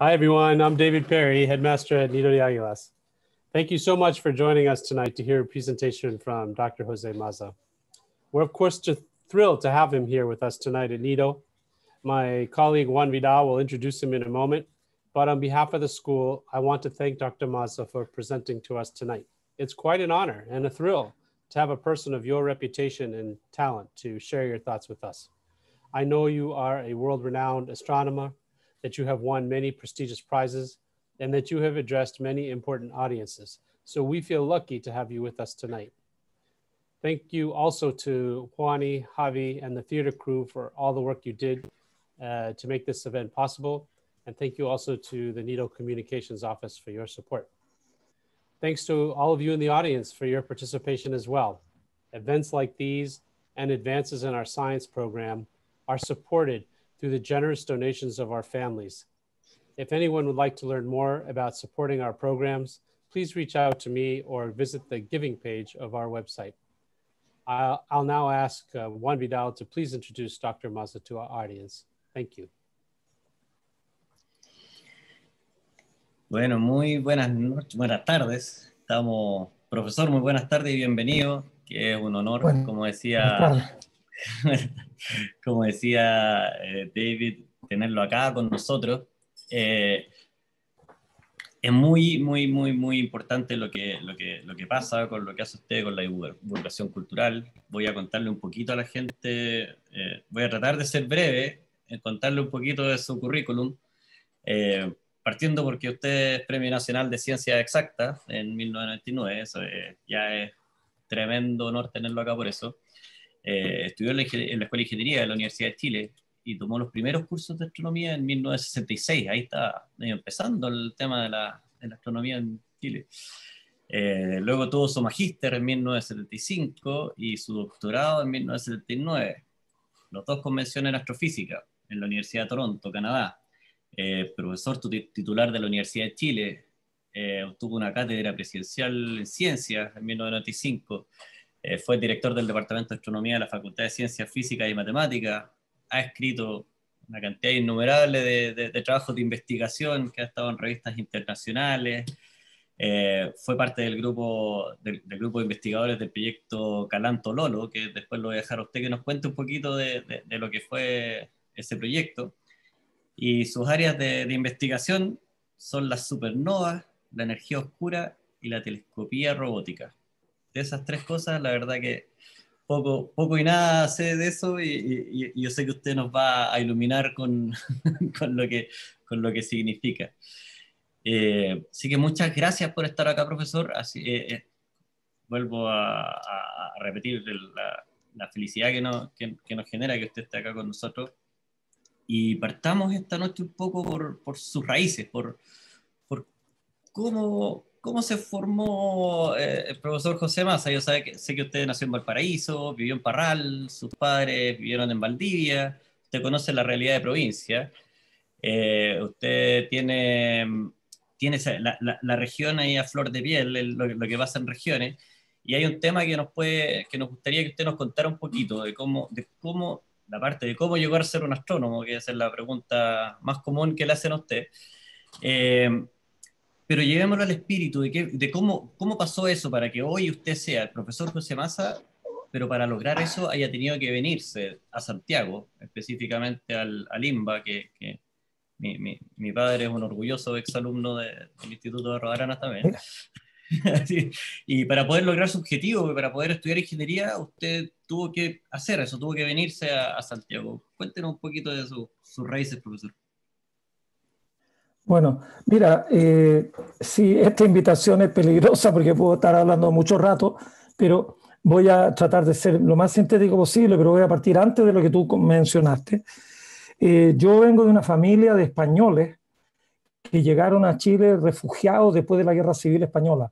Hi, everyone. I'm David Perry, headmaster at Nido de Aguilas. Thank you so much for joining us tonight to hear a presentation from Dr. Jose Maza. We're, of course, thrilled to have him here with us tonight at Nido. My colleague Juan Vidal will introduce him in a moment, but on behalf of the school, I want to thank Dr. Maza for presenting to us tonight. It's quite an honor and a thrill to have a person of your reputation and talent to share your thoughts with us. I know you are a world-renowned astronomer, that you have won many prestigious prizes, and that you have addressed many important audiences. So we feel lucky to have you with us tonight. Thank you also to Juani, Javi, and the theater crew for all the work you did uh, to make this event possible. And thank you also to the Needle Communications Office for your support. Thanks to all of you in the audience for your participation as well. Events like these and advances in our science program are supported through the generous donations of our families. If anyone would like to learn more about supporting our programs, please reach out to me or visit the giving page of our website. I'll, I'll now ask uh, Juan Vidal to please introduce Dr. Maza to our audience. Thank you. Bueno, muy buenas noches, buenas tardes. Estamos, profesor, muy buenas tardes y bienvenido, que es un honor, bueno, como decía. como decía eh, David, tenerlo acá con nosotros. Eh, es muy, muy, muy, muy importante lo que, lo, que, lo que pasa con lo que hace usted con la divulgación cultural. Voy a contarle un poquito a la gente, eh, voy a tratar de ser breve, en contarle un poquito de su currículum, partiendo porque usted es Premio Nacional de Ciencias Exactas en 1999, ya es tremendo honor tenerlo acá por eso. Eh, estudió en la, Escuela de Ingeniería de la Universidad de Chile y tomó los primeros cursos de astronomía en 1966. Ahí está empezando el tema de la, astronomía en Chile. Eh, luego tuvo su magíster en 1975 y su doctorado en 1979. Los dos convenciones en astrofísica en la Universidad de Toronto, Canadá. Eh, profesor titular de la Universidad de Chile. obtuvo una cátedra presidencial en ciencias en 1995 eh, fue director del Departamento de Astronomía de la Facultad de Ciencias Físicas y Matemáticas, ha escrito una cantidad innumerable de, trabajos de investigación que ha estado en revistas internacionales, eh, fue parte del grupo, del, grupo de investigadores del proyecto Calanto Lolo, que después lo voy a dejar a usted que nos cuente un poquito de, lo que fue ese proyecto. Y sus áreas de, investigación son las supernovas, la energía oscura y la telescopía robótica de esas tres cosas, la verdad que poco, poco y nada sé de eso y, yo sé que usted nos va a iluminar con, con lo, que, con lo que significa. Eh, así que muchas gracias por estar acá, profesor. Así, eh, eh, vuelvo a, repetir la, la, felicidad que nos, que, nos genera que usted esté acá con nosotros. Y partamos esta noche un poco por, por sus raíces, por, por cómo cómo se formó eh, el profesor José Massa. Yo sabe que, sé que usted nació en Valparaíso, vivió en Parral, sus padres vivieron en Valdivia, usted conoce la realidad de provincia, eh, usted tiene, mm, tiene la, la, región ahí a flor de piel, lo, que pasa en regiones. Y hay un tema que nos, puede, que nos gustaría que usted nos contara un poquito de cómo, de cómo, la parte de cómo llegar a ser un astrónomo, que es la pregunta más común que le hacen a usted. Eh, pero llevémoslo al espíritu de, que, de cómo, cómo pasó eso para que hoy usted sea el profesor José Massa, pero para lograr eso haya tenido que venirse a Santiago, específicamente al, IMBA, que, mi, mi, padre es un orgulloso exalumno de, del Instituto de Rodarana también. Y para poder lograr su objetivo, para poder estudiar ingeniería, usted tuvo que hacer eso, tuvo que venirse a, Santiago. Cuéntenos un poquito de sus raíces, profesor. Bueno, mira, eh, sí, esta invitación es peligrosa porque puedo estar hablando mucho rato, pero voy a tratar de ser lo más sintético posible, pero voy a partir antes de lo que tú mencionaste. Eh, yo vengo de una familia de españoles que llegaron a Chile refugiados después de la Guerra Civil Española.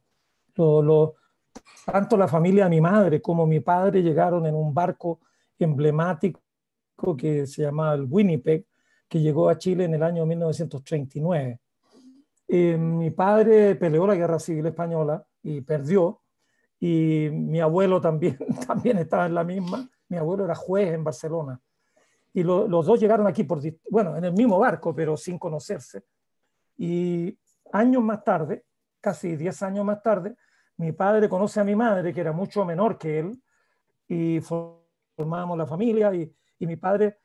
tanto la familia de mi madre como mi padre llegaron en un barco emblemático que se llamaba el Winnipeg, que llegó a Chile en el año 1939. Eh, mi padre peleó la guerra civil española y perdió, y mi abuelo también, también estaba en la misma. Mi abuelo era juez en Barcelona. Y los dos llegaron aquí, por, bueno, en el mismo barco, pero sin conocerse. Y años más tarde, casi 10 años más tarde, mi padre conoce a mi madre, que era mucho menor que él, y formamos la familia. Y, y mi padre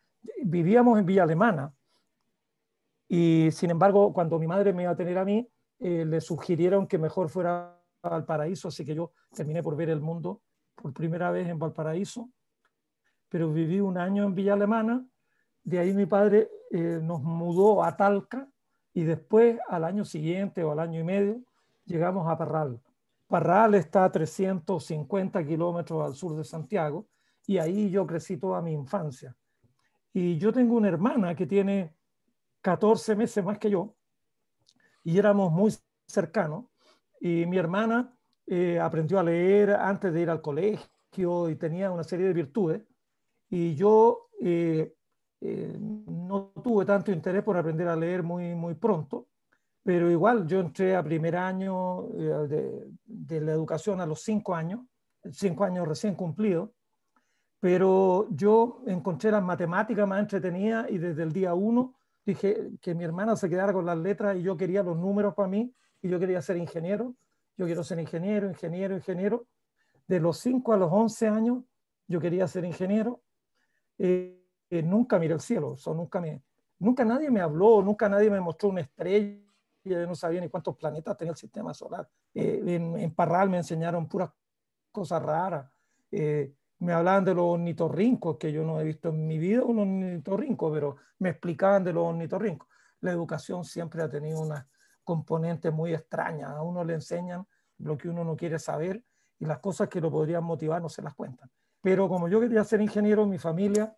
vivíamos en Villa Alemana y sin embargo cuando mi madre me iba a tener a mí, eh, le sugirieron que mejor fuera a Valparaíso, así que yo terminé por ver el mundo por primera vez en Valparaíso, pero viví un año en Villa Alemana, de ahí mi padre eh, nos mudó a Talca y después al año siguiente o al año y medio llegamos a Parral. Parral está a 350 kilómetros al sur de Santiago y ahí yo crecí toda mi infancia. Y yo tengo una hermana que tiene 14 meses más que yo y éramos muy cercanos. Y mi hermana eh, aprendió a leer antes de ir al colegio y tenía una serie de virtudes. Y yo eh, eh, no tuve tanto interés por aprender a leer muy, muy pronto, pero igual yo entré a primer año de, de la educación a los cinco años, cinco años recién cumplidos pero yo encontré las matemáticas más entretenidas y desde el día uno dije que mi hermana se quedara con las letras y yo quería los números para mí y yo quería ser ingeniero. Yo quiero ser ingeniero, ingeniero, ingeniero. De los 5 a los 11 años yo quería ser ingeniero. Eh, eh, nunca miré el cielo, nunca me, nunca nadie me habló, nunca nadie me mostró una estrella, yo no sabía ni cuántos planetas tenía el sistema solar. Eh, en, Parral me enseñaron puras cosas raras. Eh, me hablaban de los ornitorrincos, que yo no he visto en mi vida un ornitorrinco, pero me explicaban de los ornitorrincos. La educación siempre ha tenido una componente muy extraña. A uno le enseñan lo que uno no quiere saber y las cosas que lo podrían motivar no se las cuentan. Pero como yo quería ser ingeniero, en mi familia,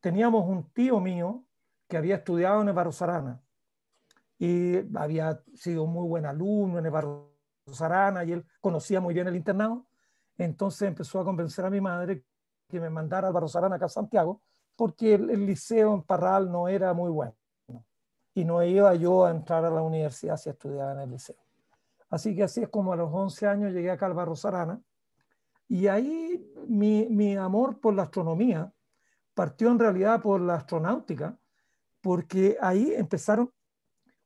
teníamos un tío mío que había estudiado en Evarosarana y había sido muy buen alumno en Evarosarana y él conocía muy bien el internado entonces empezó a convencer a mi madre que me mandara Álvaro Sarán acá a Santiago, porque el, liceo en Parral no era muy bueno. Y no iba yo a entrar a la universidad si estudiaba en el liceo. Así que así es como a los 11 años llegué acá a Álvaro Sarana. Y ahí mi, mi amor por la astronomía partió en realidad por la astronáutica, porque ahí empezaron,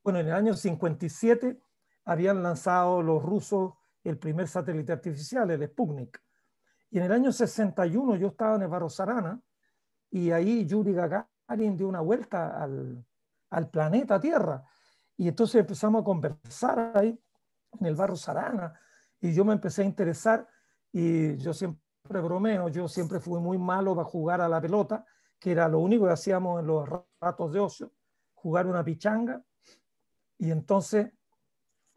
bueno, en el año 57 habían lanzado los rusos el primer satélite artificial, el Sputnik. Y en el año 61 yo estaba en el Barro Sarana y ahí Yuri Gagarin dio una vuelta al, al planeta Tierra. Y entonces empezamos a conversar ahí en el Barro Sarana y yo me empecé a interesar y yo siempre bromeo, yo siempre fui muy malo para jugar a la pelota, que era lo único que hacíamos en los ratos de ocio, jugar una pichanga. Y entonces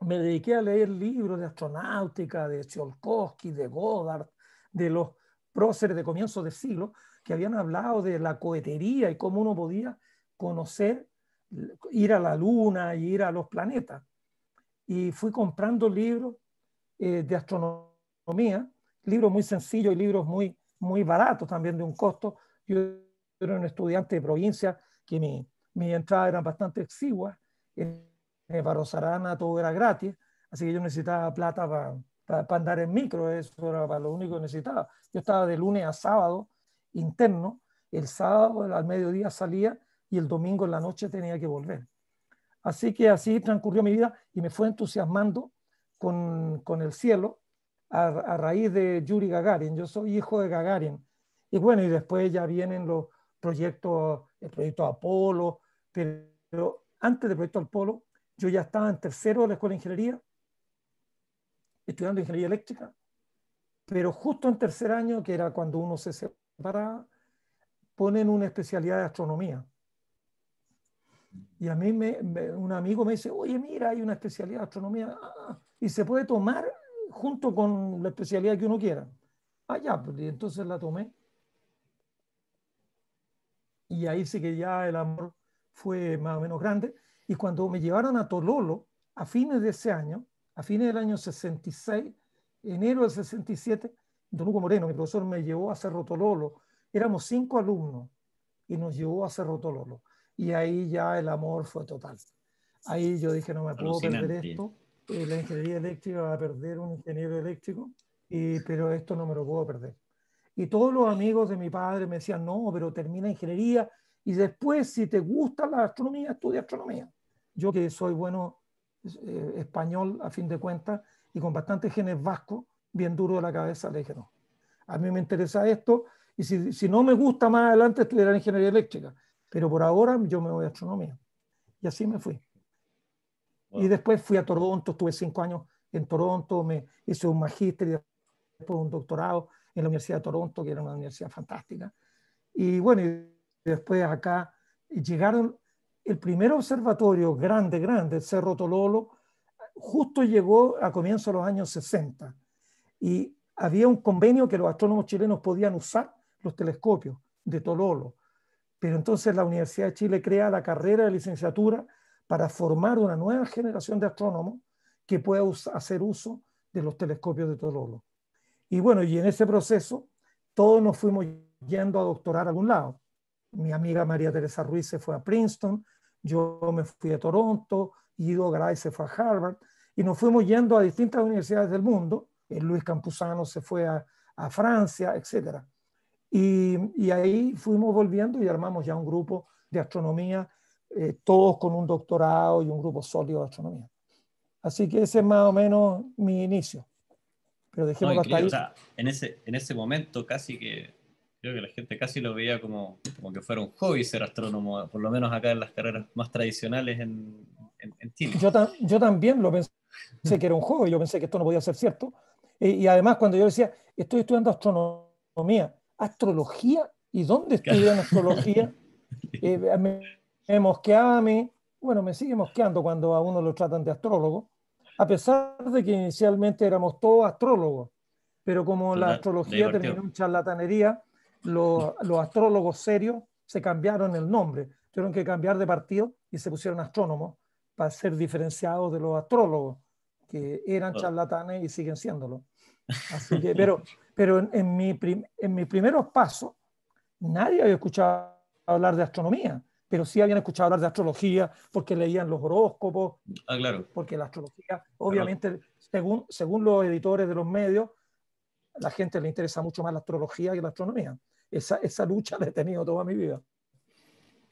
me dediqué a leer libros de astronáutica, de Tsiolkovsky, de Goddard, de los próceres de comienzos de siglo, que habían hablado de la cohetería y cómo uno podía conocer, ir a la luna y ir a los planetas. Y fui comprando libros eh, de astronomía, libros muy sencillos y libros muy, muy baratos también de un costo. Yo era un estudiante de provincia que mi, mi entrada eran bastante exiguas. Eh, para Barosarana todo era gratis, así que yo necesitaba plata para andar en micro, eso era lo único que necesitaba. Yo estaba de lunes a sábado interno, el sábado al mediodía salía y el domingo en la noche tenía que volver. Así que así transcurrió mi vida y me fue entusiasmando con, con el cielo a, a, raíz de Yuri Gagarin. Yo soy hijo de Gagarin. Y bueno, y después ya vienen los proyectos, el proyecto Apolo, pero antes del proyecto Apolo yo ya estaba en tercero de la escuela de ingeniería, estudiando ingeniería eléctrica, pero justo en tercer año, que era cuando uno se separa, ponen una especialidad de astronomía. Y a mí me, un amigo me dice, oye, mira, hay una especialidad de astronomía y se puede tomar junto con la especialidad que uno quiera. Ah, ya, pues, entonces la tomé. Y ahí sí que ya el amor fue más o menos grande y cuando me llevaron a Tololo, a fines de ese año, a fines del año 66, enero del 67, Don Hugo Moreno, mi profesor, me llevó a Cerro Tololo. Éramos cinco alumnos y nos llevó a Cerro Tololo. Y ahí ya el amor fue total. Ahí yo dije, no me puedo perder esto. Eh, la ingeniería eléctrica va a perder un ingeniero eléctrico, y, pero esto no me lo puedo perder. Y todos los amigos de mi padre me decían, no, pero termina ingeniería y después si te gusta la astronomía, estudia astronomía yo que soy bueno eh, español a fin de cuentas y con bastantes genes vasco, bien duro de la cabeza, le dije no. A mí me interesa esto y si, si no me gusta más adelante estudiar ingeniería eléctrica, pero por ahora yo me voy a astronomía. Y así me fui. Y después fui a Toronto, estuve cinco años en Toronto, me hice un magíster y después un doctorado en la Universidad de Toronto, que era una universidad fantástica. Y bueno, y después acá llegaron el primer observatorio grande, grande, el Cerro Tololo, justo llegó a comienzos de los años 60 y había un convenio que los astrónomos chilenos podían usar los telescopios de Tololo. Pero entonces la Universidad de Chile crea la carrera de licenciatura para formar una nueva generación de astrónomos que pueda hacer uso de los telescopios de Tololo. Y bueno, y en ese proceso todos nos fuimos yendo a doctorar a algún lado. Mi amiga María Teresa Ruiz se fue a Princeton, yo me fui a Toronto, Ido Gray se fue a Harvard, y nos fuimos yendo a distintas universidades del mundo. Eh, Luis Campuzano se fue a, a Francia, etc. Y, y, ahí fuimos volviendo y armamos ya un grupo de astronomía, eh, todos con un doctorado y un grupo sólido de astronomía. Así que ese es más o menos mi inicio. Pero dejemos hasta ahí. en, ese, en ese momento casi que creo que la gente casi lo veía como, como que fuera un hobby ser astrónomo, por lo menos acá en las carreras más tradicionales en, en, Chile. Yo, yo también lo pensé que era un hobby, yo pensé que esto no podía ser cierto. Eh, y además cuando yo decía, estoy estudiando astronomía, astrología, ¿y dónde estudian astrología? Eh, me, mosqueaba mosqueaba, mí. bueno, me sigue mosqueando cuando a uno lo tratan de astrólogo, a pesar de que inicialmente éramos todos astrólogos, pero como la, la astrología terminó en charlatanería, los astrólogos serios se cambiaron el nombre, tuvieron que cambiar de partido y se pusieron astrónomos para ser diferenciados de los astrólogos, que eran charlatanes y siguen siéndolo. pero pero en, mis primeros pasos nadie había escuchado hablar de astronomía, pero sí habían escuchado hablar de astrología porque leían los horóscopos. Ah, porque la astrología, obviamente, según, según los editores de los medios, a la gente le interesa mucho más la astrología que la astronomía esa, esa lucha la he tenido toda mi vida.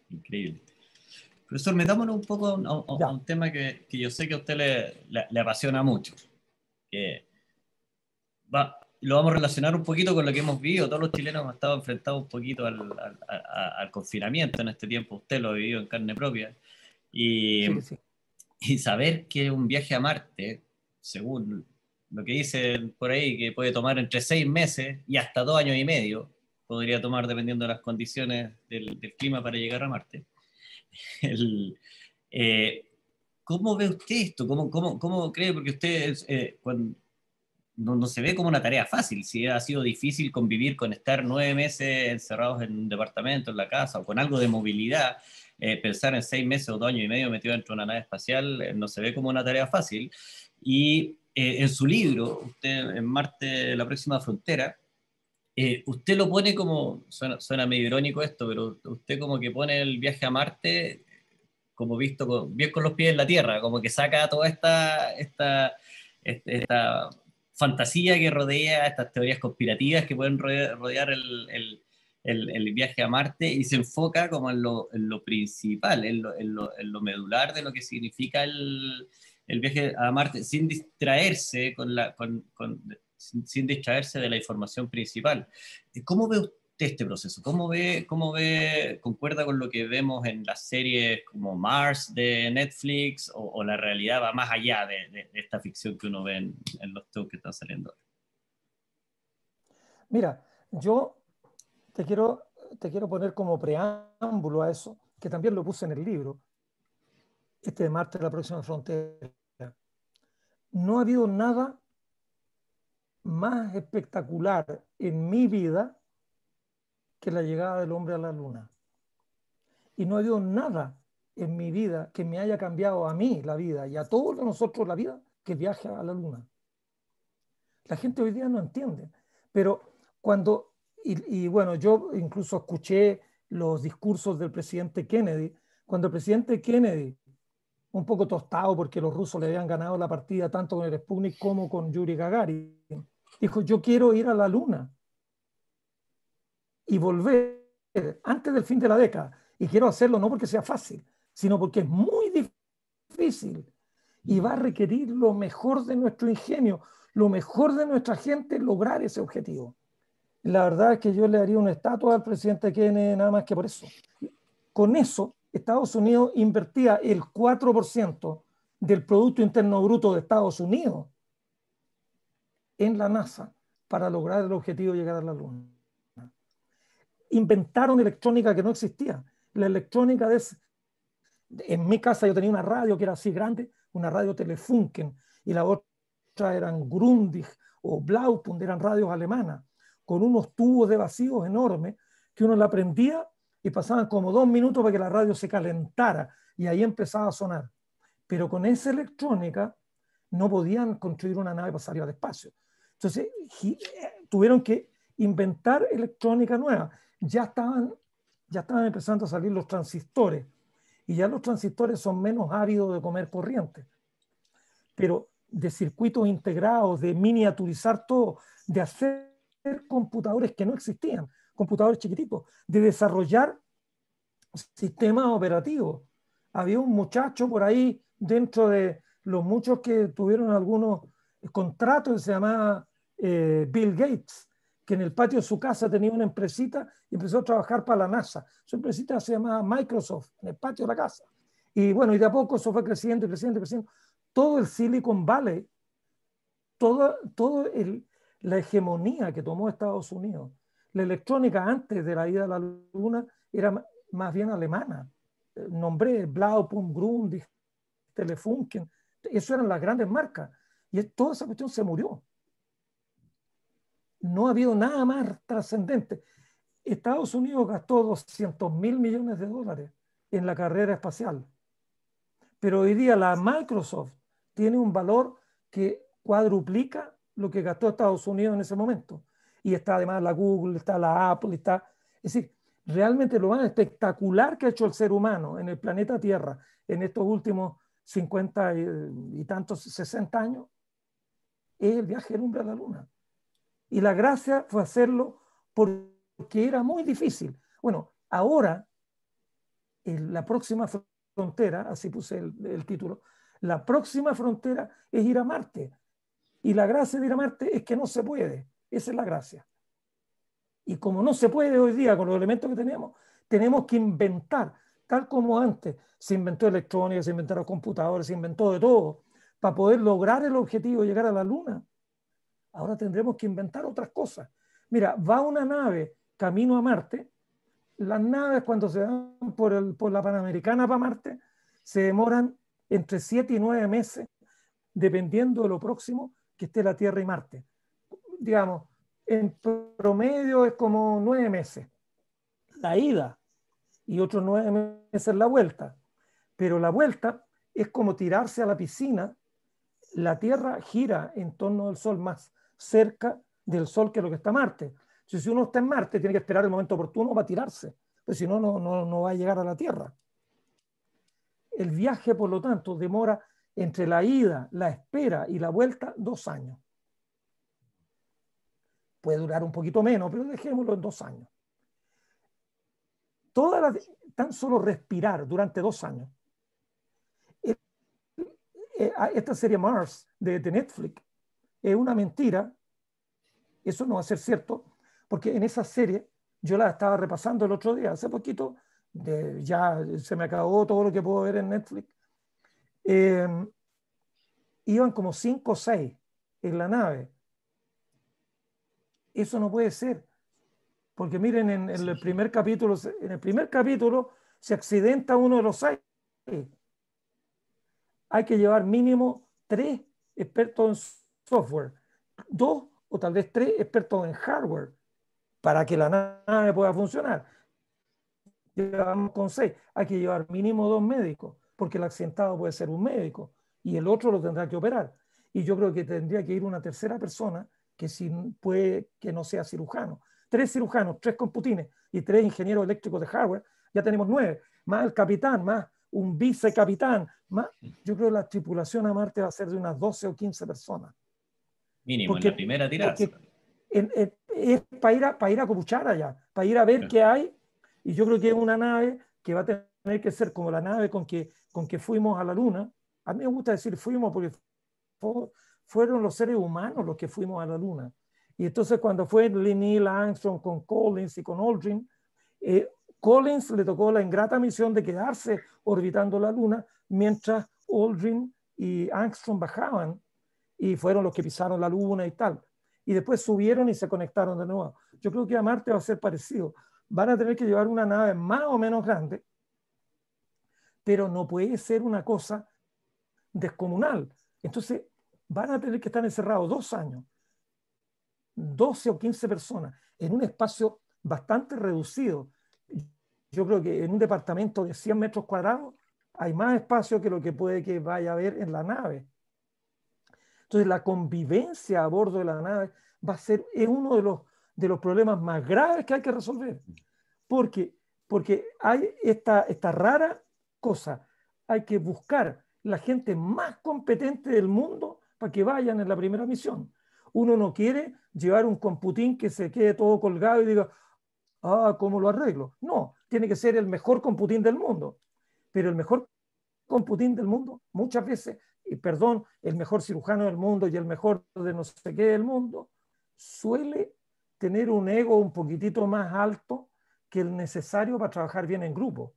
Increíble. Profesor, metámonos un poco a, un tema que, que, yo sé que a usted le, le, apasiona mucho. Que lo vamos a relacionar un poquito con lo que hemos vivido. Todos los chilenos hemos estado enfrentados un poquito al, al, confinamiento en este tiempo. Usted lo ha vivido en carne propia. Y, y saber que un viaje a Marte, según lo que dicen por ahí, que puede tomar entre seis meses y hasta dos años y medio, podría tomar dependiendo de las condiciones del, clima para llegar a Marte. Eh, ¿Cómo ve usted esto? ¿Cómo, cree? Porque usted eh, no, se ve como una tarea fácil, si ha sido difícil convivir con estar nueve meses encerrados en un departamento, en la casa, o con algo de movilidad, eh, pensar en seis meses o dos años y medio metido dentro de una nave espacial, no se ve como una tarea fácil. Y en su libro, usted en Marte, la próxima frontera, eh, usted lo pone como, suena, medio irónico esto, pero usted como que pone el viaje a Marte eh, como visto bien con los pies en la Tierra, como que saca toda esta, esta, este, esta fantasía que rodea, estas teorías conspirativas que pueden rodear el, el viaje a Marte y se enfoca como en lo, principal, en lo, medular de lo que significa el, el, viaje a Marte, sin distraerse con la, con, sin, distraerse de la información principal. Eh, ¿Cómo ve usted este proceso? ¿Cómo ve, cómo ve, concuerda con lo que vemos en las series como Mars de Netflix o, la realidad va más allá de, esta ficción que uno ve en, los shows que están saliendo? Mira, yo te quiero, te quiero poner como preámbulo a eso, que también lo puse en el libro, este de Marte, la próxima frontera. No ha habido nada más espectacular en mi vida que la llegada del hombre a la luna. Y no ha habido nada en mi vida que me haya cambiado a mí la vida y a todos nosotros la vida que viaje a la luna. La gente hoy día no entiende, pero cuando, y, y bueno, yo incluso escuché los discursos del presidente Kennedy, cuando el presidente Kennedy, un poco tostado porque los rusos le habían ganado la partida tanto con el Sputnik como con Yuri Gagarin, Dijo, yo quiero ir a la luna y volver antes del fin de la década. Y quiero hacerlo no porque sea fácil, sino porque es muy difícil y va a requerir lo mejor de nuestro ingenio, lo mejor de nuestra gente lograr ese objetivo. La verdad es que yo le daría una estatua al presidente Kennedy nada más que por eso. Con eso, Estados Unidos invertía el 4% del Producto Interno Bruto de Estados Unidos en la NASA para lograr el objetivo de llegar a la Luna. Inventaron electrónica que no existía. La electrónica es, en mi casa yo tenía una radio que era así grande, una radio Telefunken, y la otra eran Grundig o Blaupund, eran radios alemanas, con unos tubos de vacío enormes que uno la prendía y pasaban como dos minutos para que la radio se calentara y ahí empezaba a sonar. Pero con esa electrónica no podían construir una nave para salir al espacio. Entonces, eh, tuvieron que inventar electrónica nueva. Ya estaban, ya estaban empezando a salir los transistores y ya los transistores son menos ávidos de comer corriente. Pero de circuitos integrados, de miniaturizar todo, de hacer computadores que no existían, computadores chiquititos, de desarrollar sistemas operativos. Había un muchacho por ahí dentro de los muchos que tuvieron algunos contratos que se llamaba eh, Bill Gates, que en el patio de su casa tenía una empresita y empezó a trabajar para la NASA. Su empresita se llamaba Microsoft, en el patio de la casa. Y bueno, y de a poco eso fue creciendo y creciendo creciendo. Todo el Silicon Valley, toda todo la hegemonía que tomó Estados Unidos, la electrónica antes de la ida a la luna era más bien alemana. Nombré Blaupunkt, Grundig, Telefunken, eso eran las grandes marcas. Y toda esa cuestión se murió no ha habido nada más trascendente. Estados Unidos gastó 200 mil millones de dólares en la carrera espacial, pero hoy día la Microsoft tiene un valor que cuadruplica lo que gastó Estados Unidos en ese momento. Y está además la Google, está la Apple, está... Es decir, realmente lo más espectacular que ha hecho el ser humano en el planeta Tierra en estos últimos 50 y, tantos, 60 años, es el viaje lumbre a la Luna. Y la gracia fue hacerlo porque era muy difícil. Bueno, ahora, la próxima frontera, así puse el, título, la próxima frontera es ir a Marte. Y la gracia de ir a Marte es que no se puede. Esa es la gracia. Y como no se puede hoy día con los elementos que tenemos, tenemos que inventar, tal como antes se inventó electrónica, se inventaron computadores, se inventó de todo, para poder lograr el objetivo de llegar a la Luna. Ahora tendremos que inventar otras cosas. Mira, va una nave camino a Marte, las naves cuando se van por, la Panamericana para Marte se demoran entre siete y nueve meses, dependiendo de lo próximo que esté la Tierra y Marte. Digamos, en promedio es como nueve meses la ida y otros nueve meses la vuelta. Pero la vuelta es como tirarse a la piscina, la Tierra gira en torno al Sol más cerca del Sol que lo que está Marte. si uno está en Marte, tiene que esperar el momento oportuno para tirarse, pero pues si no, no, no, va a llegar a la Tierra. El viaje, por lo tanto, demora entre la ida, la espera y la vuelta dos años. Puede durar un poquito menos, pero dejémoslo en dos años. Todas tan solo respirar durante dos años. Eh, esta serie Mars de Netflix es una mentira, eso no va a ser cierto, porque en esa serie yo la estaba repasando el otro día, hace poquito, ya se me acabó todo lo que puedo ver en Netflix. Eh, iban como cinco o seis en la nave. Eso no puede ser. Porque miren, en, el primer capítulo, en el primer capítulo se accidenta uno de los seis. Hay que llevar mínimo tres expertos en software, dos o tal vez tres expertos en hardware para que la nave pueda funcionar. Llevamos con seis. Hay que llevar mínimo dos médicos, porque el accidentado puede ser un médico y el otro lo tendrá que operar. Y yo creo que tendría que ir una tercera persona que, puede, que no sea cirujano. Tres cirujanos, tres computines y tres ingenieros eléctricos de hardware, ya tenemos nueve, más el capitán, más un vicecapitán, más, yo creo que la tripulación a Marte va a ser de unas 12 o 15 personas. Mínimo, en la primera tirada. Es para ir, a, para ir a copuchar allá, para ir a ver qué hay. Y yo creo que es una nave que va a tener que ser como la nave con que, con que fuimos a la Luna. A mí me gusta decir fuimos porque fueron los seres humanos los que fuimos a la Luna. Y entonces cuando fue Neil Armstrong con Collins y con Aldrin, eh, Collins le tocó la ingrata misión de quedarse orbitando la Luna mientras Aldrin y Armstrong bajaban y fueron los que pisaron la luna y tal. Y después subieron y se conectaron de nuevo. Yo creo que a Marte va a ser parecido. Van a tener que llevar una nave más o menos grande, pero no puede ser una cosa descomunal. Entonces, van a tener que estar encerrados dos años, 12 o 15 personas, en un espacio bastante reducido. Yo creo que en un departamento de 100 metros cuadrados hay más espacio que lo que puede que vaya a haber en la nave. Entonces la convivencia a bordo de la nave va a ser eh, uno de los, de los problemas más graves que hay que resolver. Porque, porque hay esta, esta rara cosa, hay que buscar la gente más competente del mundo para que vayan en la primera misión. Uno no quiere llevar un computín que se quede todo colgado y diga, ah, ¿cómo lo arreglo? No, tiene que ser el mejor computín del mundo. Pero el mejor computín del mundo muchas veces perdón, el mejor cirujano del mundo y el mejor de no sé qué del mundo, suele tener un ego un poquitito más alto que el necesario para trabajar bien en grupo.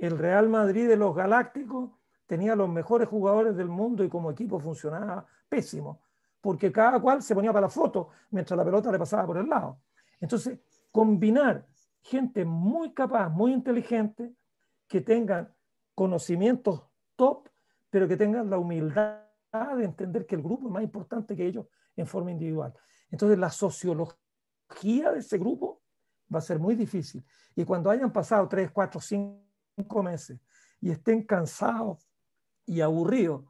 El Real Madrid de los Galácticos tenía los mejores jugadores del mundo y como equipo funcionaba pésimo, porque cada cual se ponía para la foto mientras la pelota le pasaba por el lado. Entonces, combinar gente muy capaz, muy inteligente, que tengan conocimientos top pero que tengan la humildad de entender que el grupo es más importante que ellos en forma individual. Entonces la sociología de ese grupo va a ser muy difícil. Y cuando hayan pasado tres, cuatro, cinco meses y estén cansados y aburridos,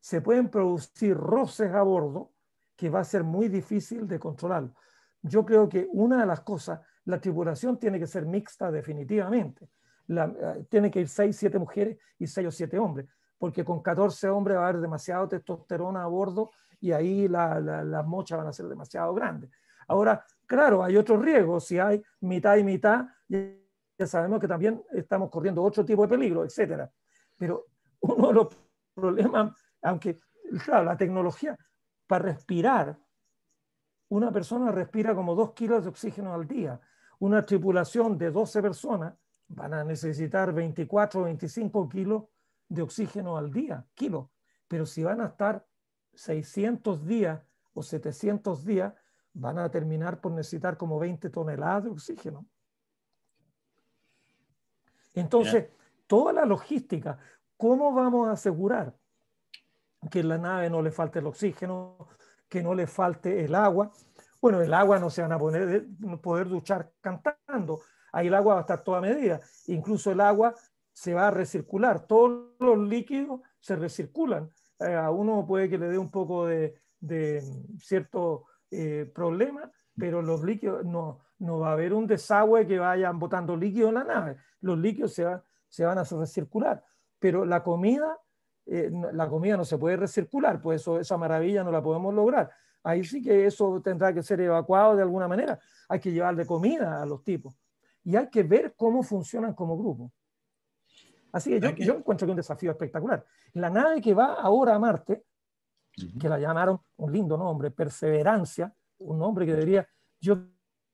se pueden producir roces a bordo que va a ser muy difícil de controlar. Yo creo que una de las cosas, la tripulación tiene que ser mixta definitivamente. Eh, tiene que ir seis, siete mujeres y seis o siete hombres porque con 14 hombres va a haber demasiado testosterona a bordo y ahí las mochas van a ser demasiado grandes. Ahora, claro, hay otros riesgos, si hay mitad y mitad, ya sabemos que también estamos corriendo otro tipo de peligro, etcétera. Pero uno de los problemas, aunque, claro, la tecnología, para respirar, una persona respira como 2 kilos de oxígeno al día. Una tripulación de 12 personas van a necesitar 24 o 25 kilos de oxígeno al día, kilo Pero si van a estar 600 días o 700 días, van a terminar por necesitar como 20 toneladas de oxígeno. Entonces, toda la logística, ¿cómo vamos a asegurar que en la nave no le falte el oxígeno, que no le falte el agua? Bueno, el agua no se van a eh, poder duchar cantando, ahí el agua va a estar toda medida, incluso el agua se va a recircular, todo los líquidos se recirculan. Eh, a uno puede que le dé un poco de, mm, cierto eh, problema, pero los líquidos no, no va a haber un desagüe que vayan botando líquidos en la nave. Los líquidos se, se van a recircular. Pero la comida, eh, la comida no se puede recircular, pues eso, esa maravilla no la podemos lograr. Ahí sí que eso tendrá que ser evacuado de alguna manera. Hay que llevarle comida a los tipos. Y hay que ver cómo funcionan como grupo. Así que yo, encuentro que un desafío espectacular. La nave que va ahora a Marte, que la llamaron, un lindo nombre, Perseverancia, un nombre que debería, yo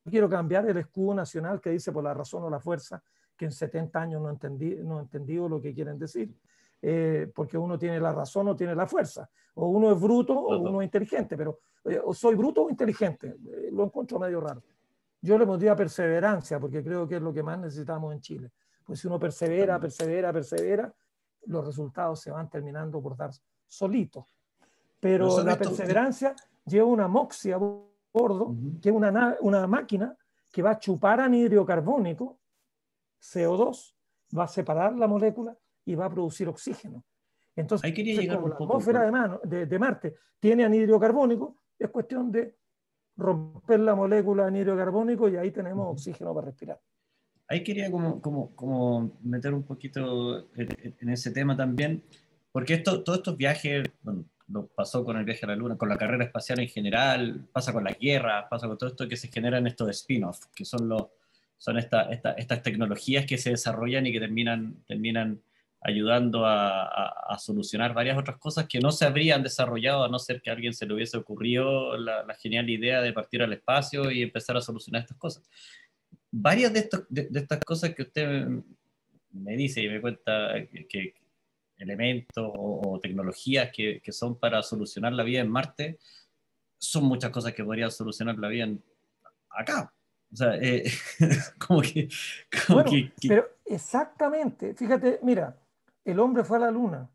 quiero cambiar el escudo nacional que dice por la razón o la fuerza, que en 70 años no entendí, no he entendido lo que quieren decir, eh, porque uno tiene la razón o tiene la fuerza, o uno es bruto o uno es inteligente, pero eh, o soy bruto o inteligente, eh, lo encuentro medio raro. Yo le pondría perseverancia, porque creo que es lo que más necesitamos en Chile. Pues si uno persevera, persevera, persevera, los resultados se van terminando por dar solitos. Pero la perseverancia lleva una moxia a bordo, que es una, una máquina que va a chupar anhídrido carbónico, CO2, va a separar la molécula y va a producir oxígeno. Entonces, como la atmósfera de, de, Marte tiene anhídrido carbónico, es cuestión de romper la molécula de anhídrido carbónico y ahí tenemos oxígeno para respirar. Ahí quería como, meter un poquito en, ese tema también, porque esto, todos estos viajes, bueno, lo pasó con el viaje a la Luna, con la carrera espacial en general, pasa con la guerra, pasa con todo esto que se genera en estos spin-offs, que son, son estas tecnologías que se desarrollan y que terminan, terminan ayudando a, solucionar varias otras cosas que no se habrían desarrollado a no ser que a alguien se le hubiese ocurrido la, genial idea de partir al espacio y empezar a solucionar estas cosas varias de, estas cosas que usted me dice y me cuenta que, elementos o, tecnologías que, son para solucionar la vida en Marte, son muchas cosas que podrían solucionar la vida acá. O sea, eh, como, que, bueno, Pero exactamente, fíjate, mira, el hombre fue a la luna.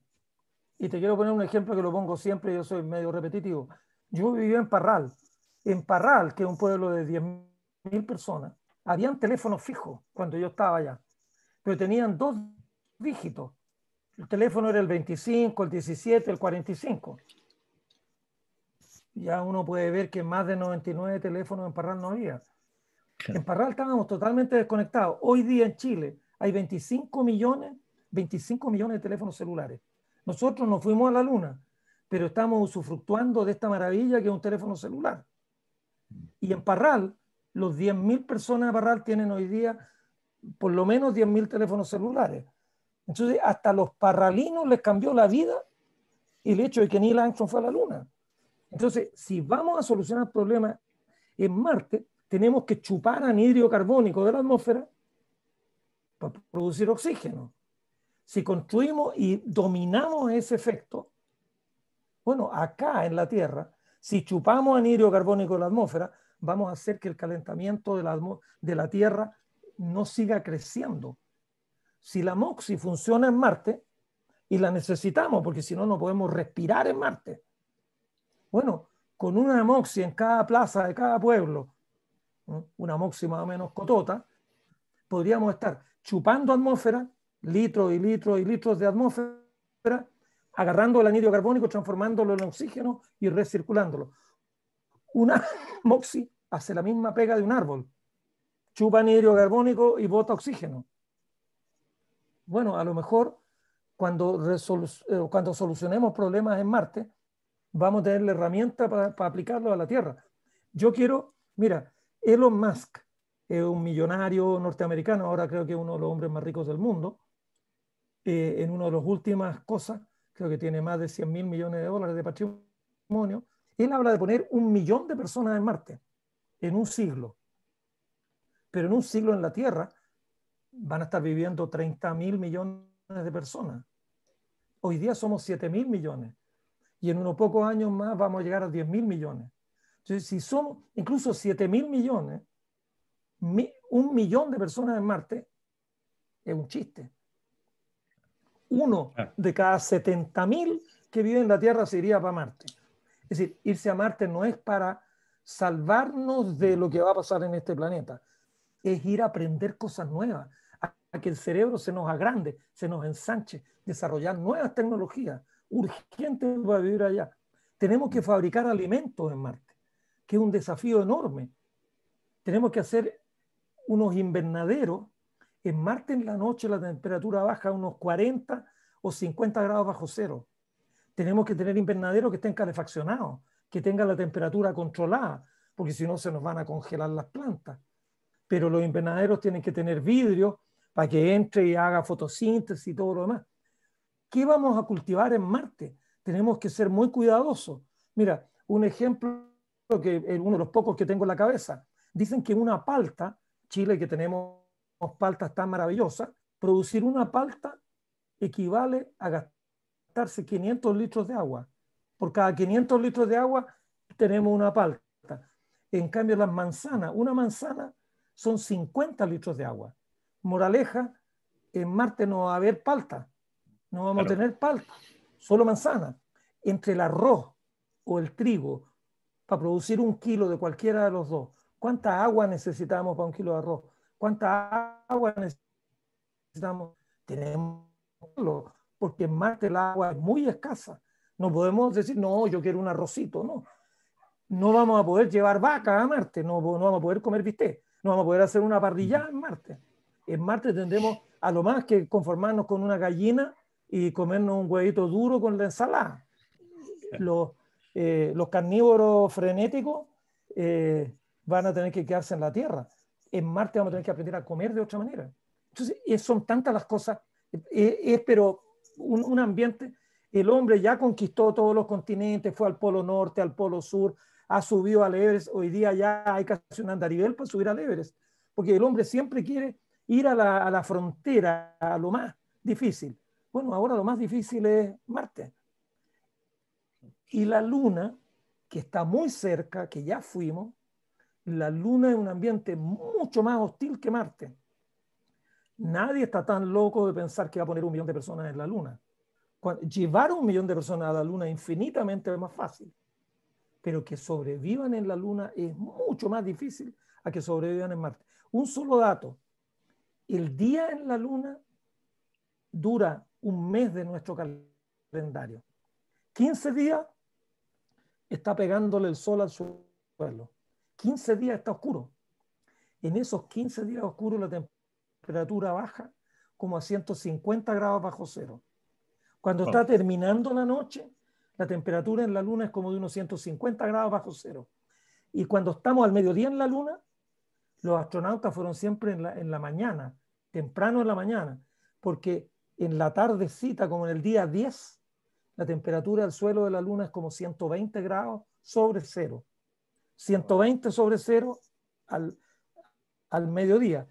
Y te quiero poner un ejemplo que lo pongo siempre, yo soy medio repetitivo. Yo vivía en Parral, en Parral, que es un pueblo de 10.000 personas, habían teléfonos fijos cuando yo estaba allá, pero tenían dos dígitos. El teléfono era el 25, el 17, el 45. Ya uno puede ver que más de 99 teléfonos en Parral no había. En Parral estábamos totalmente desconectados. Hoy día en Chile hay 25 millones, 25 millones de teléfonos celulares. Nosotros nos fuimos a la luna, pero estamos usufructuando de esta maravilla que es un teléfono celular. Y en Parral los 10.000 personas de Parral tienen hoy día por lo menos 10.000 teléfonos celulares. Entonces, hasta los parralinos les cambió la vida el hecho de que Neil Armstrong fue a la Luna. Entonces, si vamos a solucionar problemas en Marte, tenemos que chupar anhídrido carbónico de la atmósfera para producir oxígeno. Si construimos y dominamos ese efecto, bueno, acá en la Tierra, si chupamos anhídrido carbónico de la atmósfera, vamos a hacer que el calentamiento de la, Tierra no siga creciendo. Si la MOXI funciona en Marte, y la necesitamos, porque si no, no podemos respirar en Marte. Bueno, con una Moxi en cada plaza de cada pueblo, una Moxi más o menos cotota, podríamos estar chupando atmósfera, litros y litros y litros de atmósfera, agarrando el anidio carbónico, transformándolo en oxígeno y recirculándolo. Una moxi hace la misma pega de un árbol. Chupa anhídrido carbónico y bota oxígeno. Bueno, a lo mejor cuando, eh, cuando solucionemos problemas en Marte, vamos a tener la herramienta para, aplicarlo a la Tierra. Yo quiero, mira, Elon Musk es un millonario norteamericano, ahora creo que uno de los hombres más ricos del mundo. Eh, en una de las últimas cosas, creo que tiene más de 100 mil millones de dólares de patrimonio, él habla de poner un millón de personas en Marte en un siglo. Pero en un siglo en la Tierra van a estar viviendo 30 mil millones de personas. Hoy día somos 7 mil millones. Y en unos pocos años más vamos a llegar a 10 mil millones. Entonces, si somos incluso 7 mil millones, un millón de personas en Marte es un chiste. Uno de cada 70 mil que vive en la Tierra se iría para Marte. Es decir, irse a Marte no es para salvarnos de lo que va a pasar en este planeta, es ir a aprender cosas nuevas, a, que el cerebro se nos agrande, se nos ensanche, desarrollar nuevas tecnologías urgentes para vivir allá. Tenemos que fabricar alimentos en Marte, que es un desafío enorme. Tenemos que hacer unos invernaderos. En Marte en la noche la temperatura baja a unos 40 o 50 grados bajo cero tenemos que tener invernaderos que estén calefaccionados, que tengan la temperatura controlada, porque si no se nos van a congelar las plantas. Pero los invernaderos tienen que tener vidrio para que entre y haga fotosíntesis y todo lo demás. ¿Qué vamos a cultivar en Marte? Tenemos que ser muy cuidadosos. Mira, un ejemplo que es eh, uno de los pocos que tengo en la cabeza. Dicen que una palta, Chile que tenemos paltas tan maravillosas, producir una palta equivale a gastar 500 litros de agua. Por cada 500 litros de agua tenemos una palta. En cambio, las manzanas, una manzana son 50 litros de agua. Moraleja, en Marte no va a haber palta, no vamos a tener palta, solo manzana. Entre el arroz o el trigo, para producir un kilo de cualquiera de los dos, ¿cuánta agua necesitamos para un kilo de arroz? ¿Cuánta agua necesitamos? Tenemos porque en Marte el agua es muy escasa. No podemos decir, no, yo quiero un arrocito, no. No vamos a poder llevar vaca a Marte, no, vamos a poder comer bistec, no vamos a poder hacer una parrilla en Marte. En Marte tendremos a lo más que conformarnos con una gallina y comernos un huevito duro con la ensalada. Los, eh, los carnívoros frenéticos eh, van a tener que quedarse en la Tierra. En Marte vamos a tener que aprender a comer de otra manera. Entonces, eh, son tantas las cosas, pero un, ambiente, el hombre ya conquistó todos los continentes, fue al Polo Norte, al Polo Sur, ha subido al Everest, hoy día ya hay casi un andarivel para subir al Everest, porque el hombre siempre quiere ir a la, a la, frontera, a lo más difícil. Bueno, ahora lo más difícil es Marte. Y la Luna, que está muy cerca, que ya fuimos, la Luna es un ambiente mucho más hostil que Marte. Nadie está tan loco de pensar que va a poner un millón de personas en la Luna. llevar un millón de personas a la Luna es infinitamente más fácil, pero que sobrevivan en la Luna es mucho más difícil a que sobrevivan en Marte. Un solo dato, el día en la Luna dura un mes de nuestro calendario. 15 días está pegándole el sol al suelo. 15 días está oscuro. En esos 15 días oscuros la temperatura temperatura baja como a 150 grados bajo cero. Cuando está terminando la noche, la temperatura en la Luna es como de unos 150 grados bajo cero. Y cuando estamos al mediodía en la Luna, los astronautas fueron siempre en la, en la mañana, temprano en la mañana, porque en la tardecita, como en el día 10, la temperatura del suelo de la Luna es como 120 grados sobre cero. 120 sobre cero al, al mediodía.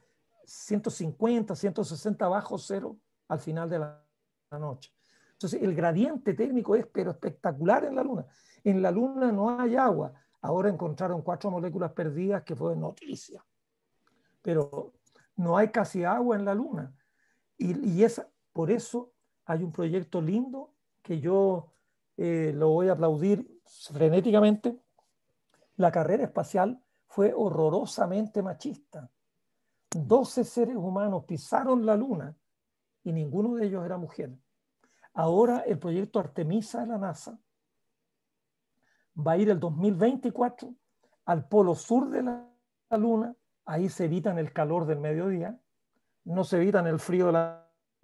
150, 160 bajo cero al final de la noche. Entonces, el gradiente térmico es pero espectacular en la Luna. En la Luna no hay agua. Ahora encontraron cuatro moléculas perdidas que fue noticia. Pero no hay casi agua en la Luna. Y, por eso hay un proyecto lindo que yo eh, lo voy a aplaudir frenéticamente. La carrera espacial fue horrorosamente machista. 12 seres humanos pisaron la luna y ninguno de ellos era mujer. Ahora el proyecto Artemisa de la NASA va a ir el 2024 al polo sur de la, luna, ahí se evitan el calor del mediodía, no se evitan el frío de la,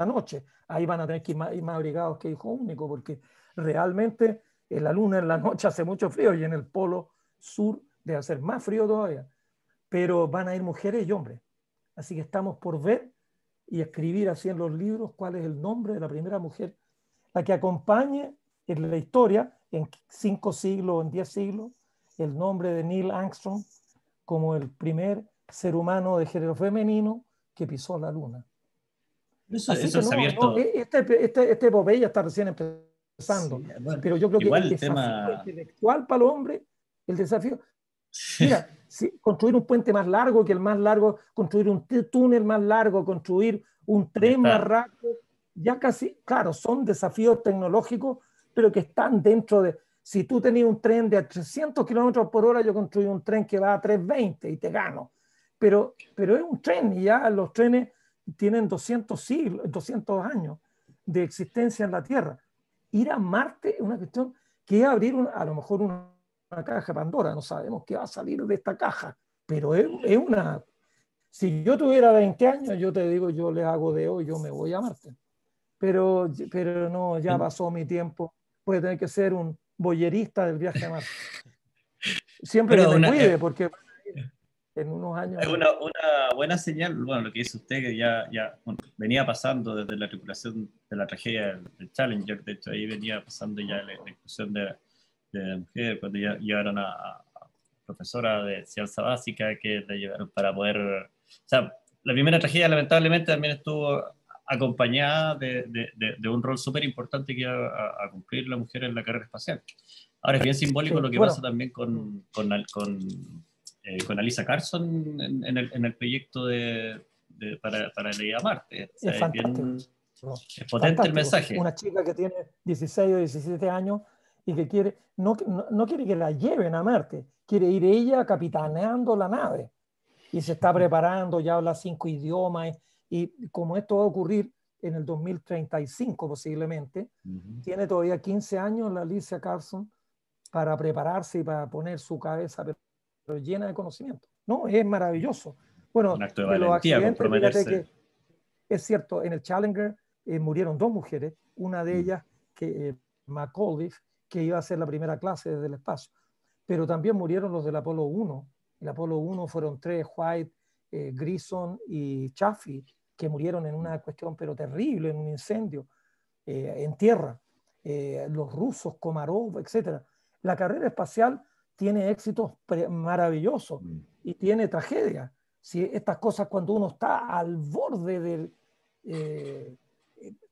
noche, ahí van a tener que ir más, abrigados que hijo único, porque realmente en la luna en la noche hace mucho frío y en el polo sur debe hacer más frío todavía, pero van a ir mujeres y hombres. Así que estamos por ver y escribir así en los libros cuál es el nombre de la primera mujer, la que acompañe en la historia, en cinco siglos, en diez siglos, el nombre de Neil Armstrong como el primer ser humano de género femenino que pisó la luna. Eso, eso es abierto. Eh, este, este, este epopeya está recién empezando, pero yo creo que el tema... intelectual para el hombre, el desafío. Mira, construir un puente más largo que el más largo, construir un túnel más largo, construir un tren más rápido, ya casi, claro, son desafíos tecnológicos, pero que están dentro de, si tú tenías un tren de 300 kilómetros por hora, yo construí un tren que va a 320 y te gano. Pero, pero es un tren y ya los trenes tienen 200 siglos, 200 años de existencia en la Tierra. Ir a Marte es una cuestión que es abrir a lo mejor una la caja Pandora, no sabemos qué va a salir de esta caja, pero es, una... Si yo tuviera 20 años, yo te digo, yo le hago de hoy, yo me voy a Marte. Pero, pero no, ya mm. pasó mi tiempo. Voy a tener que ser un boyerista del viaje a Marte. Siempre que me cuide, eh, porque en unos años... Es una, buena señal, bueno, lo que dice usted, que ya, ya venía pasando desde la tripulación de la tragedia del, Challenger, de hecho ahí venía pasando ya la, la de de mujer, cuando llevaron a profesora de ciencia básica que la llevaron para poder... O sea, la primera tragedia lamentablemente también estuvo acompañada de, un rol súper importante que iba a, cumplir la mujer en la carrera espacial. Ahora es bien simbólico lo que pasa también con, con, eh, con, Alisa Carson en, el, en el, proyecto de, para, para la a Marte. es, potente el mensaje. Una chica que tiene 16 o 17 años y que quiere, no, no quiere que la lleven a Marte, quiere ir ella capitaneando la nave. Y se está preparando, ya habla cinco idiomas, y, como esto va a ocurrir en el 2035 posiblemente, tiene todavía 15 años la Alicia Carson para prepararse y para poner su cabeza llena de conocimiento. No, es maravilloso. Bueno, de que es cierto, en el Challenger eh, murieron dos mujeres, una de ellas que eh, que iba a ser la primera clase desde el espacio. Pero también murieron los del Apolo 1. El Apolo 1 fueron tres, White, eh, Grison y Chaffee, que murieron en una cuestión pero terrible, en un incendio eh, en tierra. Eh, los rusos, Komarov, etc. La carrera espacial tiene éxitos maravillosos mm. y tiene tragedias. Si estas cosas cuando uno está al borde del... Eh,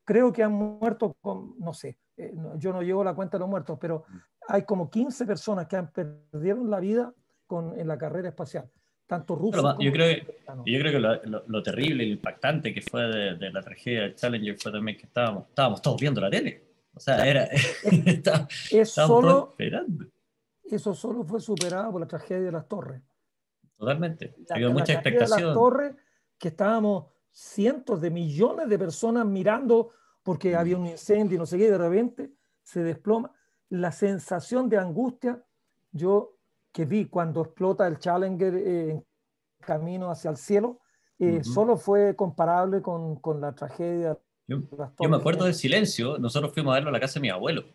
creo que han muerto con, no sé, eh, yo no llevo la cuenta de los muertos, pero mm. hay como 15 personas que han perdido la vida con, en la carrera espacial. Tanto rusos. yo, creo que, yo creo que lo, terrible y impactante que fue de, la tragedia del Challenger fue también que estábamos, estábamos todos viendo la tele. O sea, era. solo, Eso solo fue superado por la tragedia de las torres. Totalmente. Había mucha expectación. De las torres, que estábamos cientos de millones de personas mirando porque había un incendio y no sé qué, de repente se desploma. La sensación de angustia, yo que vi cuando explota el Challenger eh, en camino hacia el cielo, eh, solo fue comparable con, con la tragedia. Yo, me acuerdo del silencio, nosotros fuimos a verlo a la casa de mi abuelo.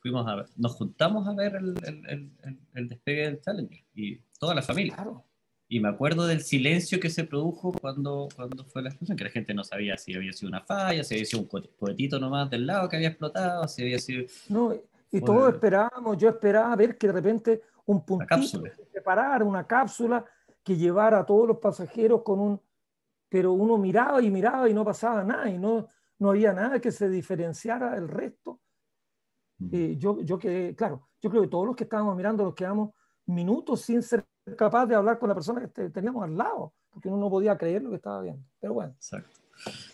Fuimos a, nos juntamos a ver el, el, el, el despegue del Challenger y toda la familia. Claro. Y me acuerdo del silencio que se produjo cuando, cuando fue la explosión, que la gente no sabía si había sido una falla, si había sido un cohetito nomás del lado que había explotado, si había sido... No, y todos esperábamos, yo esperaba ver que de repente un puntito separar una cápsula que llevara a todos los pasajeros con un... Pero uno miraba y miraba y no pasaba nada, y no, no había nada que se diferenciara del resto. Eh, yo, yo que, claro, yo creo que todos los que estábamos mirando los quedamos minutos sin ser capaz de hablar con la persona que teníamos al lado, porque uno no podía creer lo que estaba viendo. Pero bueno.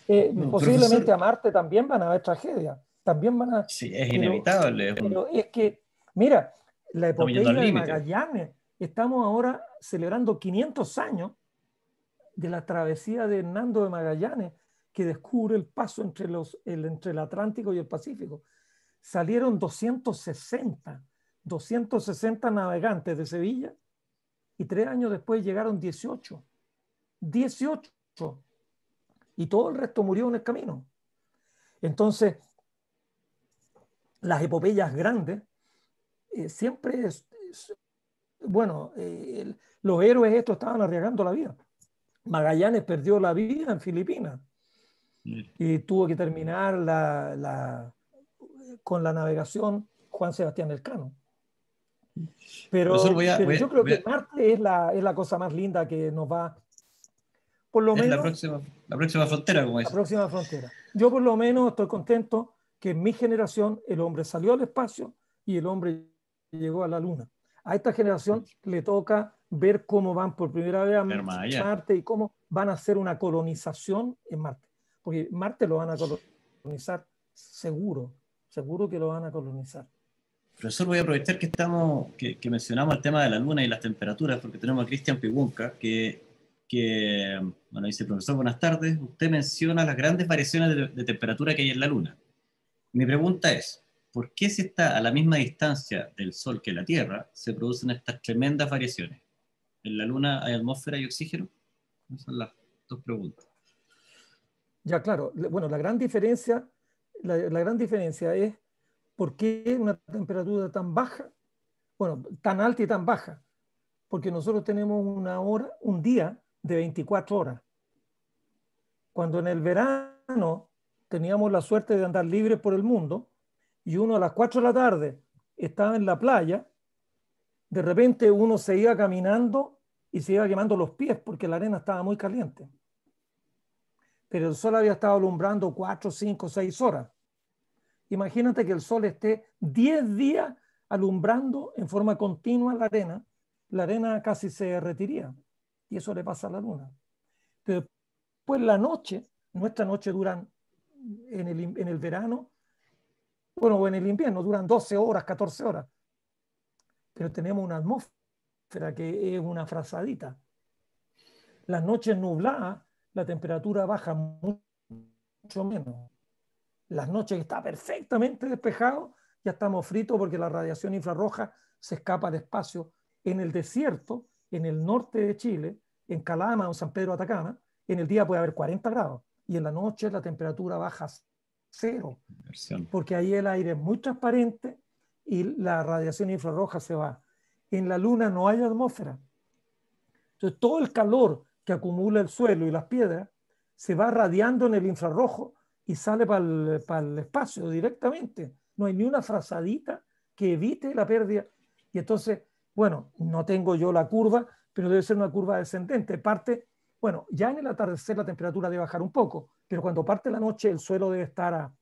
Eh, posiblemente a Marte también van a haber tragedias. También van a. Sí, es inevitable. Pero es que, mira, la epopeya de Magallanes, estamos ahora celebrando 500 años de la travesía de Hernando de Magallanes, que descubre el paso entre, los, el, entre el Atlántico y el Pacífico. Salieron 260, 260 navegantes de Sevilla y tres años después llegaron 18. 18. Y todo el resto murió en el camino. Entonces, las epopeyas grandes eh, siempre bueno, eh, los héroes estos estaban arriesgando la vida. Magallanes perdió la vida en Filipinas y tuvo que terminar la, con la navegación Juan Sebastián Elcano. Pero, yo creo que Marte es la, es la cosa más linda que nos va, por lo menos... La próxima, la próxima frontera, como es. La próxima frontera. Yo por lo menos estoy contento que en mi generación el hombre salió al espacio y el hombre llegó a la Luna. A esta generación le toca ver cómo van por primera vez a Marte y cómo van a hacer una colonización en Marte. Porque Marte lo van a colonizar seguro, seguro que lo van a colonizar. Profesor, voy a aprovechar que mencionamos el tema de la luna y las temperaturas, porque tenemos a Cristian Pibunca que, que, bueno, dice, profesor, buenas tardes. Usted menciona las grandes variaciones de, temperatura que hay en la luna. Mi pregunta es, ¿por qué si está a la misma distancia del Sol que la Tierra, se producen estas tremendas variaciones? ¿En la luna hay atmósfera y oxígeno? Esas son las dos preguntas. Ya, claro. Bueno, la gran diferencia, la gran diferencia es ¿Por qué una temperatura tan baja? Bueno, tan alta y tan baja. Porque nosotros tenemos una hora, un día de 24 horas. Cuando en el verano teníamos la suerte de andar libre por el mundo y uno a las 4 de la tarde estaba en la playa, de repente uno se iba caminando y se iba quemando los pies porque la arena estaba muy caliente. Pero el sol había estado alumbrando 4, 5, 6 horas. Imagínate que el sol esté 10 días alumbrando en forma continua la arena, la arena casi se retiría. Y eso le pasa a la luna. Entonces, pues la noche, nuestra noche duran en el, en el verano, bueno, o en el invierno, duran 12 horas, 14 horas. Pero tenemos una atmósfera que es una frazadita. Las noches nubladas, la temperatura baja mucho menos las noches está perfectamente despejado, ya estamos fritos porque la radiación infrarroja se escapa despacio en el desierto, en el norte de Chile, en Calama o San Pedro Atacama, en el día puede haber 40 grados y en la noche la temperatura baja cero, porque ahí el aire es muy transparente y la radiación infrarroja se va. En la luna no hay atmósfera. Entonces todo el calor que acumula el suelo y las piedras se va radiando en el infrarrojo sale para el, para el espacio directamente. No hay ni una frazadita que evite la pérdida. Y entonces, bueno, no tengo yo la curva, pero debe ser una curva descendente. Parte, bueno, ya en el atardecer la temperatura debe bajar un poco, pero cuando parte la noche el suelo debe estar a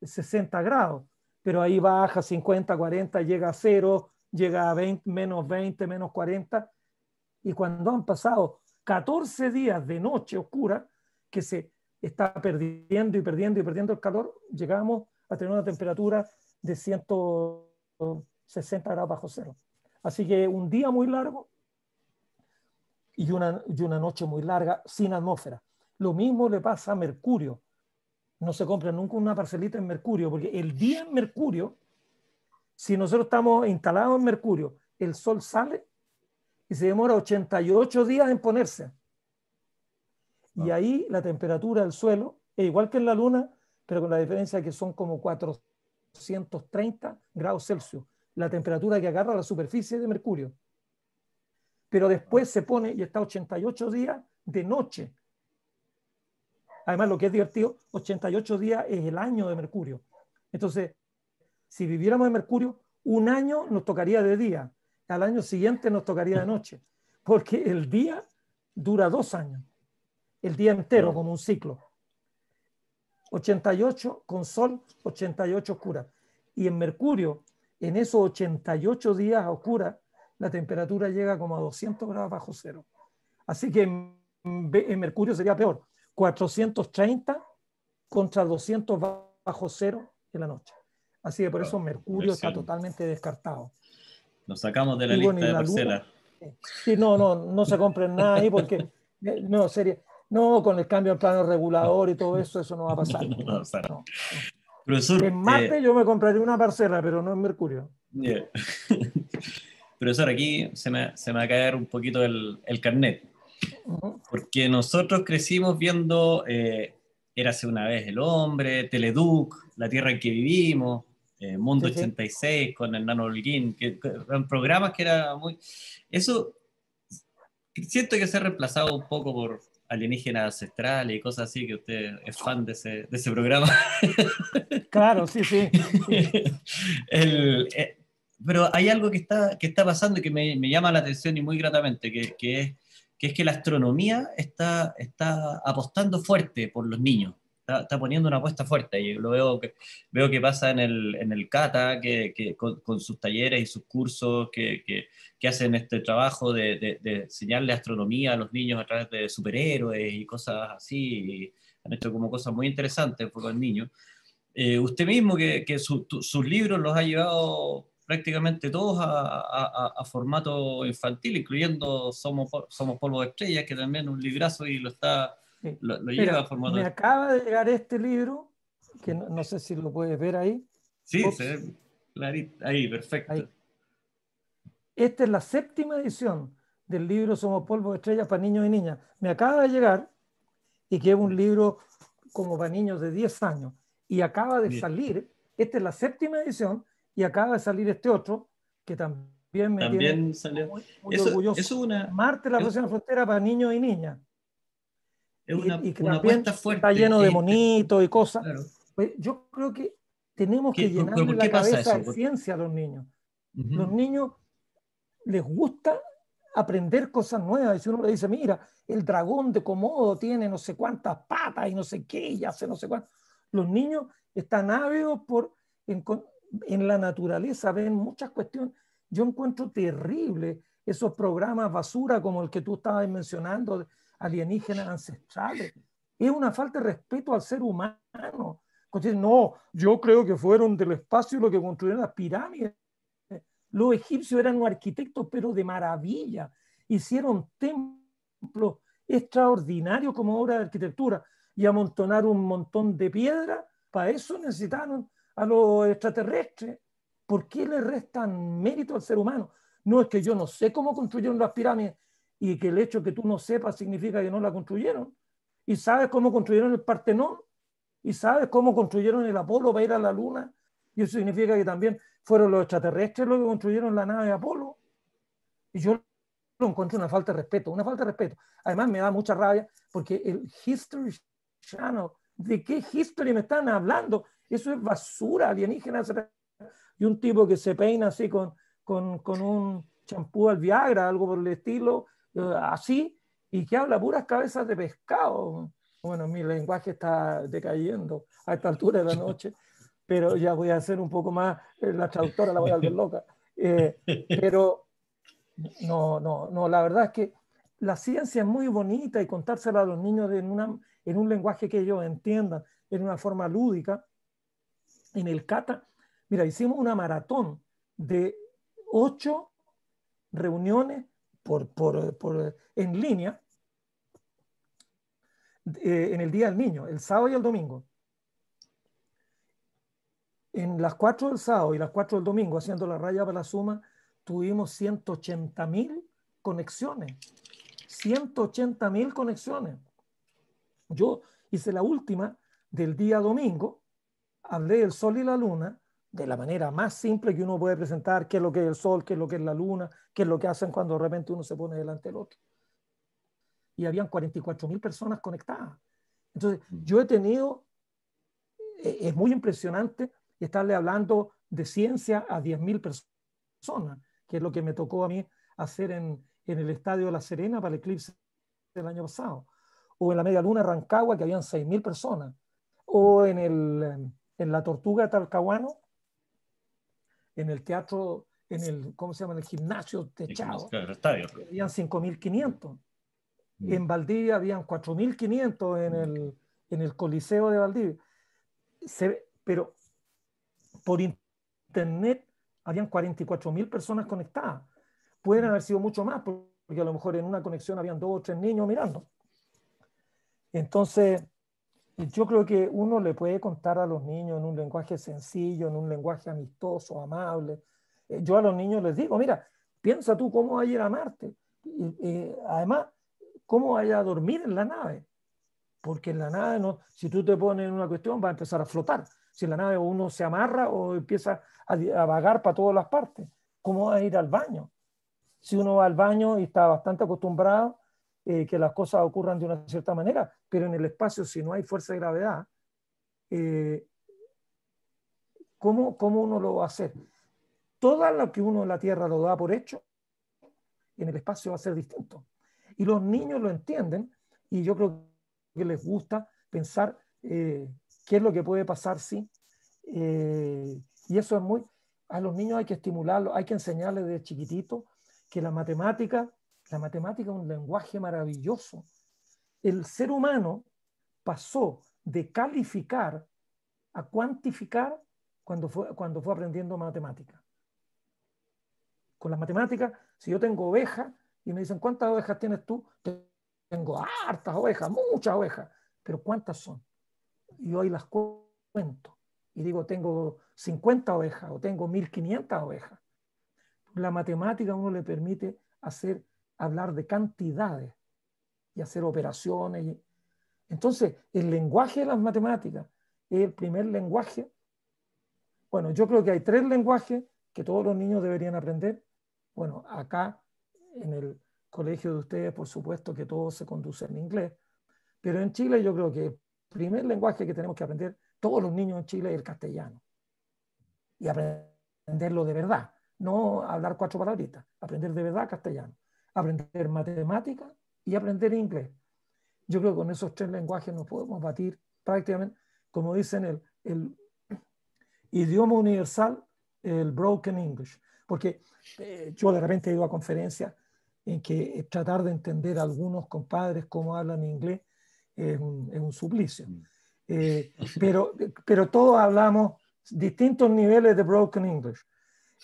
60 grados, pero ahí baja 50, 40, llega a 0, llega a 20, menos 20, menos 40. Y cuando han pasado 14 días de noche oscura, que se está perdiendo y perdiendo y perdiendo el calor, llegamos a tener una temperatura de 160 grados bajo cero. Así que un día muy largo y una, y una noche muy larga sin atmósfera. Lo mismo le pasa a Mercurio. No se compra nunca una parcelita en Mercurio, porque el día en Mercurio, si nosotros estamos instalados en Mercurio, el sol sale y se demora 88 días en ponerse. Y ah. ahí la temperatura del suelo es igual que en la Luna, pero con la diferencia de que son como 430 grados Celsius, la temperatura que agarra la superficie de Mercurio. Pero después ah. se pone y está 88 días de noche. Además, lo que es divertido, 88 días es el año de Mercurio. Entonces, si viviéramos en Mercurio, un año nos tocaría de día, al año siguiente nos tocaría de noche, porque el día dura dos años el día entero como un ciclo. 88 con sol, 88 oscuras. Y en Mercurio, en esos 88 días oscura, la temperatura llega como a 200 grados bajo cero. Así que en, Mercurio sería peor, 430 contra 200 bajo cero en la noche. Así que por eso Mercurio está totalmente descartado. Nos sacamos de la lista de parcela. sí, no, no, no se compren nada ahí porque eh, no, sería, no, con el cambio en plano regulador y todo eso, eso no va a pasar. no, no. en Marte eh, yo me compraría una parcela, pero no en Mercurio. Profesor, aquí se me, va a caer un poquito el, carnet. Porque nosotros crecimos viendo era eh, Érase una vez el hombre, Teleduc, La Tierra en que vivimos, eh, Mundo 86 con el Holguín, que, que, eran programas que era muy... Eso siento que se ha reemplazado un poco por, alienígenas ancestrales y cosas así, que usted es fan de ese, de ese programa. Claro, sí, sí. Eh, pero hay algo que está, que está pasando y que me, llama la atención y muy gratamente, que, que, es, que es que la astronomía está, está apostando fuerte por los niños está, poniendo una apuesta fuerte. Y lo veo que, veo que pasa en el, en el Cata, que, con, sus talleres y sus cursos, que, que, hacen este trabajo de, de, enseñarle astronomía a los niños a través de superhéroes y cosas así. han hecho como cosas muy interesantes por los niños. Eh, usted mismo, que, sus libros los ha llevado prácticamente todos a, formato infantil, incluyendo Somos, Somos Polvo de Estrellas, que también es un librazo y lo está me acaba de llegar este libro, que no, sé si lo puedes ver ahí. Sí, Ahí, perfecto. Esta es la séptima edición del libro Somos Polvo de Estrellas para Niños y Niñas. Me acaba de llegar y que es un libro como para niños de 10 años. Y acaba de salir, esta es la séptima edición, y acaba de salir este otro, que también me también tiene Muy, orgulloso. una, Marte, la próxima frontera para niños y niñas y, que una fuerte. Está lleno de monitos y cosas. Pues yo creo que tenemos que llenar la cabeza de ciencia a los niños. Los niños les gusta aprender cosas nuevas. Y si uno le dice, mira, el dragón de Komodo tiene no sé cuántas patas y no sé qué, y hace no sé cuánto. Los niños están ávidos por, en, en, la naturaleza, ven muchas cuestiones. Yo encuentro terrible esos programas basura como el que tú estabas mencionando, alienígenas ancestrales. Es una falta de respeto al ser humano. No, yo creo que fueron del espacio lo que construyeron las pirámides. Los egipcios eran arquitectos, pero de maravilla. Hicieron templos extraordinarios como obra de arquitectura y amontonaron un montón de piedra. Para eso necesitaron a los extraterrestres. ¿Por qué le restan mérito al ser humano? No es que yo no sé cómo construyeron las pirámides, y que el hecho que tú no sepas significa que no la construyeron. Y sabes cómo construyeron el Partenón y sabes cómo construyeron el Apolo para ir a la Luna. Y eso significa que también fueron los extraterrestres los que construyeron la nave Apolo. Y yo lo encuentro una falta de respeto, una falta de respeto. Además me da mucha rabia porque el History Channel, ¿de qué History me están hablando? Eso es basura alienígena. Y un tipo que se peina así con, con, con un champú al Viagra, algo por el estilo, así y que habla puras cabezas de pescado. Bueno, mi lenguaje está decayendo a esta altura de la noche, pero ya voy a hacer un poco más, eh, la traductora la voy a loca. Eh, pero no, no, no, la verdad es que la ciencia es muy bonita y contársela a los niños en, una, en un lenguaje que ellos entiendan, en una forma lúdica. En el Cata, mira, hicimos una maratón de ocho reuniones por, eh, eh, en línea eh, en el Día del Niño, el sábado y el domingo. En las 4 del sábado y las 4 del domingo, haciendo la raya para la suma, tuvimos 180 mil conexiones. 180 mil conexiones. Yo hice la última del día domingo, hablé del sol y la luna de la manera más simple que uno puede presentar qué es lo que es el sol, qué es lo que es la luna, que es lo que hacen cuando de repente uno se pone delante del otro. Y habían 44 mil personas conectadas. Entonces, mm. yo he tenido, e, es muy impresionante estarle hablando de ciencia a 10.000 mil personas, que es lo que me tocó a mí hacer en, el Estadio de La Serena para el eclipse del año pasado, o en la Media Luna Rancagua, que habían 6.000 personas, o en, la Tortuga de Talcahuano, en el Teatro en el, ¿cómo se llama? En el gimnasio techado. Habían 5.500. Mm. En Valdivia habían 4.500 en el, mm. en el Coliseo de Valdivia. Se, pero por internet habían 44.000 personas conectadas. Pueden haber sido mucho más, porque a lo mejor en una conexión habían dos o tres niños mirando. Entonces, yo creo que uno le puede contar a los niños en un lenguaje sencillo, en un lenguaje amistoso, amable, eh, yo a los niños les digo, mira, piensa tú cómo va a ir a Marte. Y, además, cómo vaya a dormir en la nave. Porque en la nave, no, si tú te pones en una cuestión, va a empezar a flotar. Si en la nave uno se amarra o empieza a, vagar para todas las partes, ¿cómo va a ir al baño? Si uno va al baño y está bastante acostumbrado eh, que las cosas ocurran de una cierta manera, pero en el espacio, si no hay fuerza de gravedad, eh, ¿cómo, ¿cómo uno lo va a hacer? todo lo que uno en la Tierra lo da por hecho, en el espacio va a ser distinto. Y los niños lo entienden y yo creo que les gusta pensar eh, qué es lo que puede pasar si. Eh, y eso es muy... A los niños hay que estimularlos, hay que enseñarles desde chiquitito que la matemática, la matemática es un lenguaje maravilloso. El ser humano pasó de calificar a cuantificar cuando fue, cuando fue aprendiendo matemática con las matemáticas, si yo tengo ovejas y me dicen, ¿cuántas ovejas tienes tú? Tengo hartas ovejas, muchas ovejas, pero ¿cuántas son? Y yo ahí las cuento y digo, tengo 50 ovejas o tengo 1500 ovejas. La matemática a uno le permite hacer, hablar de cantidades y hacer operaciones. Entonces, el lenguaje de las matemáticas es el primer lenguaje. Bueno, yo creo que hay tres lenguajes que todos los niños deberían aprender. Bueno, acá en el colegio de ustedes, por supuesto que todo se conduce en inglés, pero en Chile yo creo que el primer lenguaje que tenemos que aprender todos los niños en Chile es el castellano. Y aprenderlo de verdad, no hablar cuatro palabritas, aprender de verdad castellano, aprender matemática y aprender inglés. Yo creo que con esos tres lenguajes nos podemos batir prácticamente, como dicen, el, el idioma universal, el broken English. Porque eh, yo de repente he ido a conferencias en que tratar de entender a algunos compadres cómo hablan inglés es un, suplicio. Mm. Eh, pero, pero todos hablamos distintos niveles de broken English.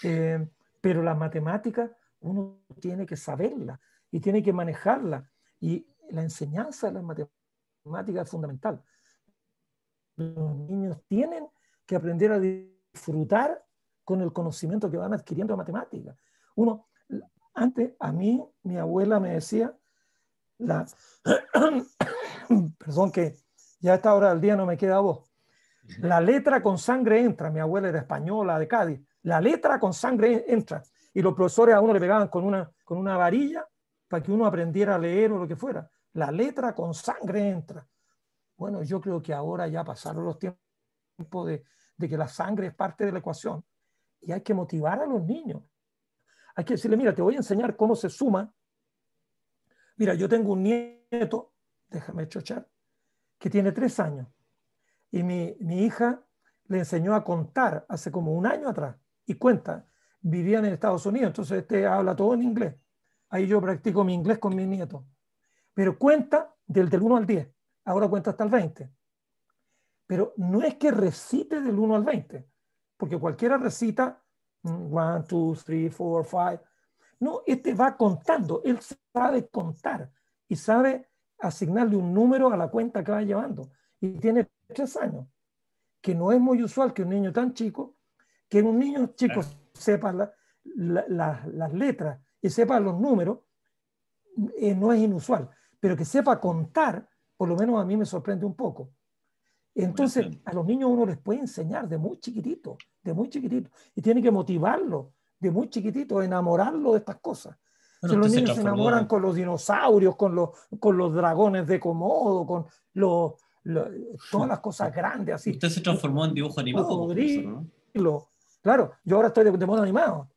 Eh, pero la matemática uno tiene que saberla y tiene que manejarla. Y la enseñanza de la matemática es fundamental. Los niños tienen que aprender a disfrutar con el conocimiento que van adquiriendo de matemáticas. Uno, antes a mí, mi abuela me decía, perdón que ya a esta hora del día no me queda voz, la letra con sangre entra, mi abuela era española de Cádiz, la letra con sangre entra. Y los profesores a uno le pegaban con una, con una varilla para que uno aprendiera a leer o lo que fuera. La letra con sangre entra. Bueno, yo creo que ahora ya pasaron los tiempos de que la sangre es parte de la ecuación y hay que motivar a los niños. Hay que decirle, mira, te voy a enseñar cómo se suma. Mira, yo tengo un nieto, déjame chochar, que tiene tres años. Y mi, mi hija le enseñó a contar hace como un año atrás. Y cuenta, vivían en Estados Unidos, entonces este habla todo en inglés. Ahí yo practico mi inglés con mi nieto. Pero cuenta del, del 1 al 10. Ahora cuenta hasta el 20. Pero no es que recite del 1 al 20 porque cualquiera recita 1, 2, 3, 4, 5, No, este va contando, él sabe contar y sabe asignarle un número a la cuenta que va llevando. Y tiene tres años, que no es muy usual que un niño tan chico, que un niño chico sepa las letras y sepa los números, eh, no es inusual, pero que sepa contar, por lo menos a mí me sorprende un poco. Entonces, a los niños uno les puede enseñar de muy chiquitito, de muy chiquitito. Y tiene que motivarlo de muy chiquitito, enamorarlo de estas cosas. los niños se enamoran con los dinosaurios, con los, con los dragones de Komodo, con los, todas las cosas grandes así. Usted se transformó en dibujo animado. Claro, yo ahora estoy de, modo animado.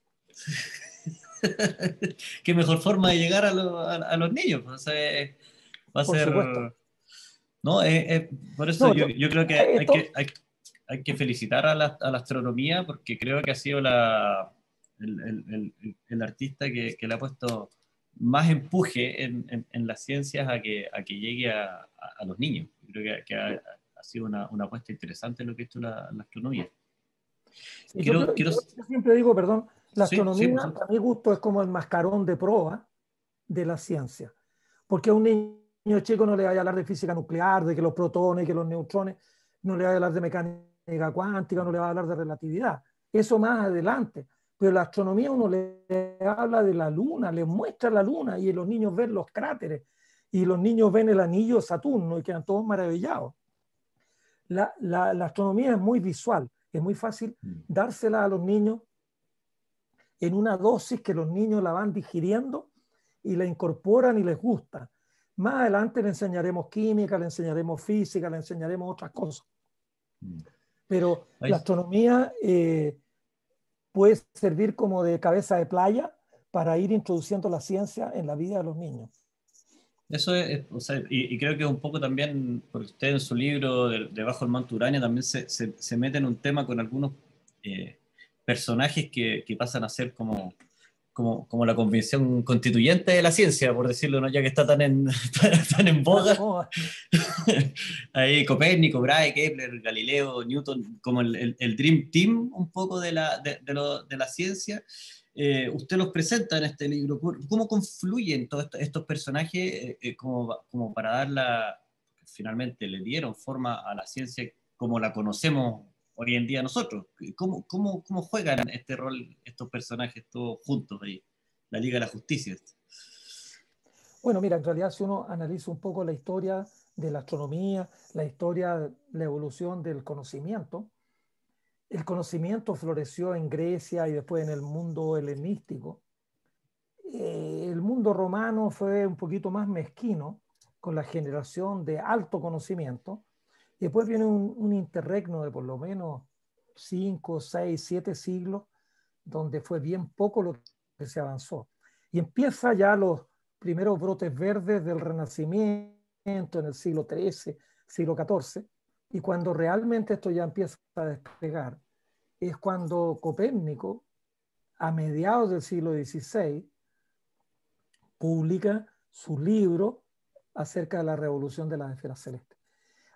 Qué mejor forma de llegar a, los niños. Pues, eh, va a Por supuesto. No, por eso yo, creo que hay, que, felicitar a la, astronomía porque creo que ha sido la, el, el, el, artista que, que, le ha puesto más empuje en, en, las ciencias a que, a que llegue a, a, los niños. Creo que, ha, sido una, una, apuesta interesante lo que es la, astronomía. yo, siempre digo, perdón, la astronomía a mi gusto es como el mascarón de prueba de la ciencia, porque un niño niño chico no le va a hablar de física nuclear, de que los protones, que los neutrones, no le va a hablar de mecánica cuántica, no le va a hablar de relatividad. Eso más adelante. Pero la astronomía uno le habla de la luna, le muestra la luna y los niños ven los cráteres y los niños ven el anillo de Saturno y quedan todos maravillados. la astronomía es muy visual, es muy fácil mm. dársela a los niños en una dosis que los niños la van digiriendo y la incorporan y les gusta. Más adelante le enseñaremos química, le enseñaremos física, le enseñaremos otras cosas. Mm. Pero la astronomía eh, puede servir como de cabeza de playa para ir introduciendo la ciencia en la vida de los niños. Eso es, o sea, y, creo que un poco también, porque usted en su libro Debajo el Manto Uranio también se, se, mete en un tema con algunos eh, personajes que, que, pasan a ser como como, la convención constituyente de la ciencia, por decirlo, ¿no? ya que está tan en, tan, en Ahí Copérnico, Brahe, Kepler, Galileo, Newton, como el, Dream Team un poco de la, de, la ciencia. Eh, usted los presenta en este libro. ¿Cómo confluyen todos estos personajes eh, eh, como, como para dar la, finalmente le dieron forma a la ciencia como la conocemos hoy en día nosotros. ¿Cómo, cómo, cómo juegan este rol estos personajes todos juntos ahí? La Liga de la Justicia. Bueno, mira, en realidad si uno analiza un poco la historia de la astronomía, la historia, la evolución del conocimiento, el conocimiento floreció en Grecia y después en el mundo helenístico. Eh, el mundo romano fue un poquito más mezquino con la generación de alto conocimiento, después viene un, interregno de por lo menos 5, 6, 7 siglos, donde fue bien poco lo que se avanzó. Y empieza ya los primeros brotes verdes del Renacimiento en el siglo XIII, siglo XIV, y cuando realmente esto ya empieza a despegar, es cuando Copérnico, a mediados del siglo XVI, publica su libro acerca de la revolución de las esferas celestes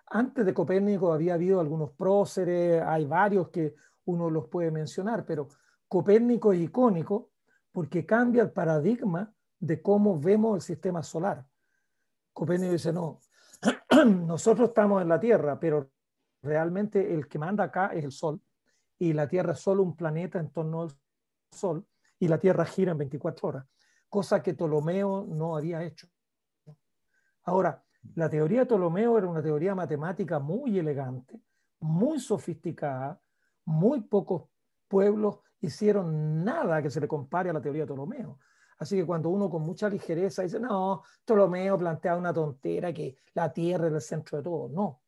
antes de Copérnico había habido algunos próceres, hay varios que uno los puede mencionar, pero Copérnico es icónico porque cambia el paradigma de cómo vemos el sistema solar. Copérnico dice, no, nosotros estamos en la Tierra, pero realmente el que manda acá es el Sol, y la Tierra es solo un planeta en torno al Sol, y la Tierra gira en 24 horas, cosa que Ptolomeo no había hecho. Ahora, la teoría de Ptolomeo era una teoría matemática muy elegante, muy sofisticada, muy pocos pueblos hicieron nada que se le compare a la teoría de Ptolomeo. Así que cuando uno con mucha ligereza dice, no, Ptolomeo plantea una tontera que la Tierra es el centro de todo, no.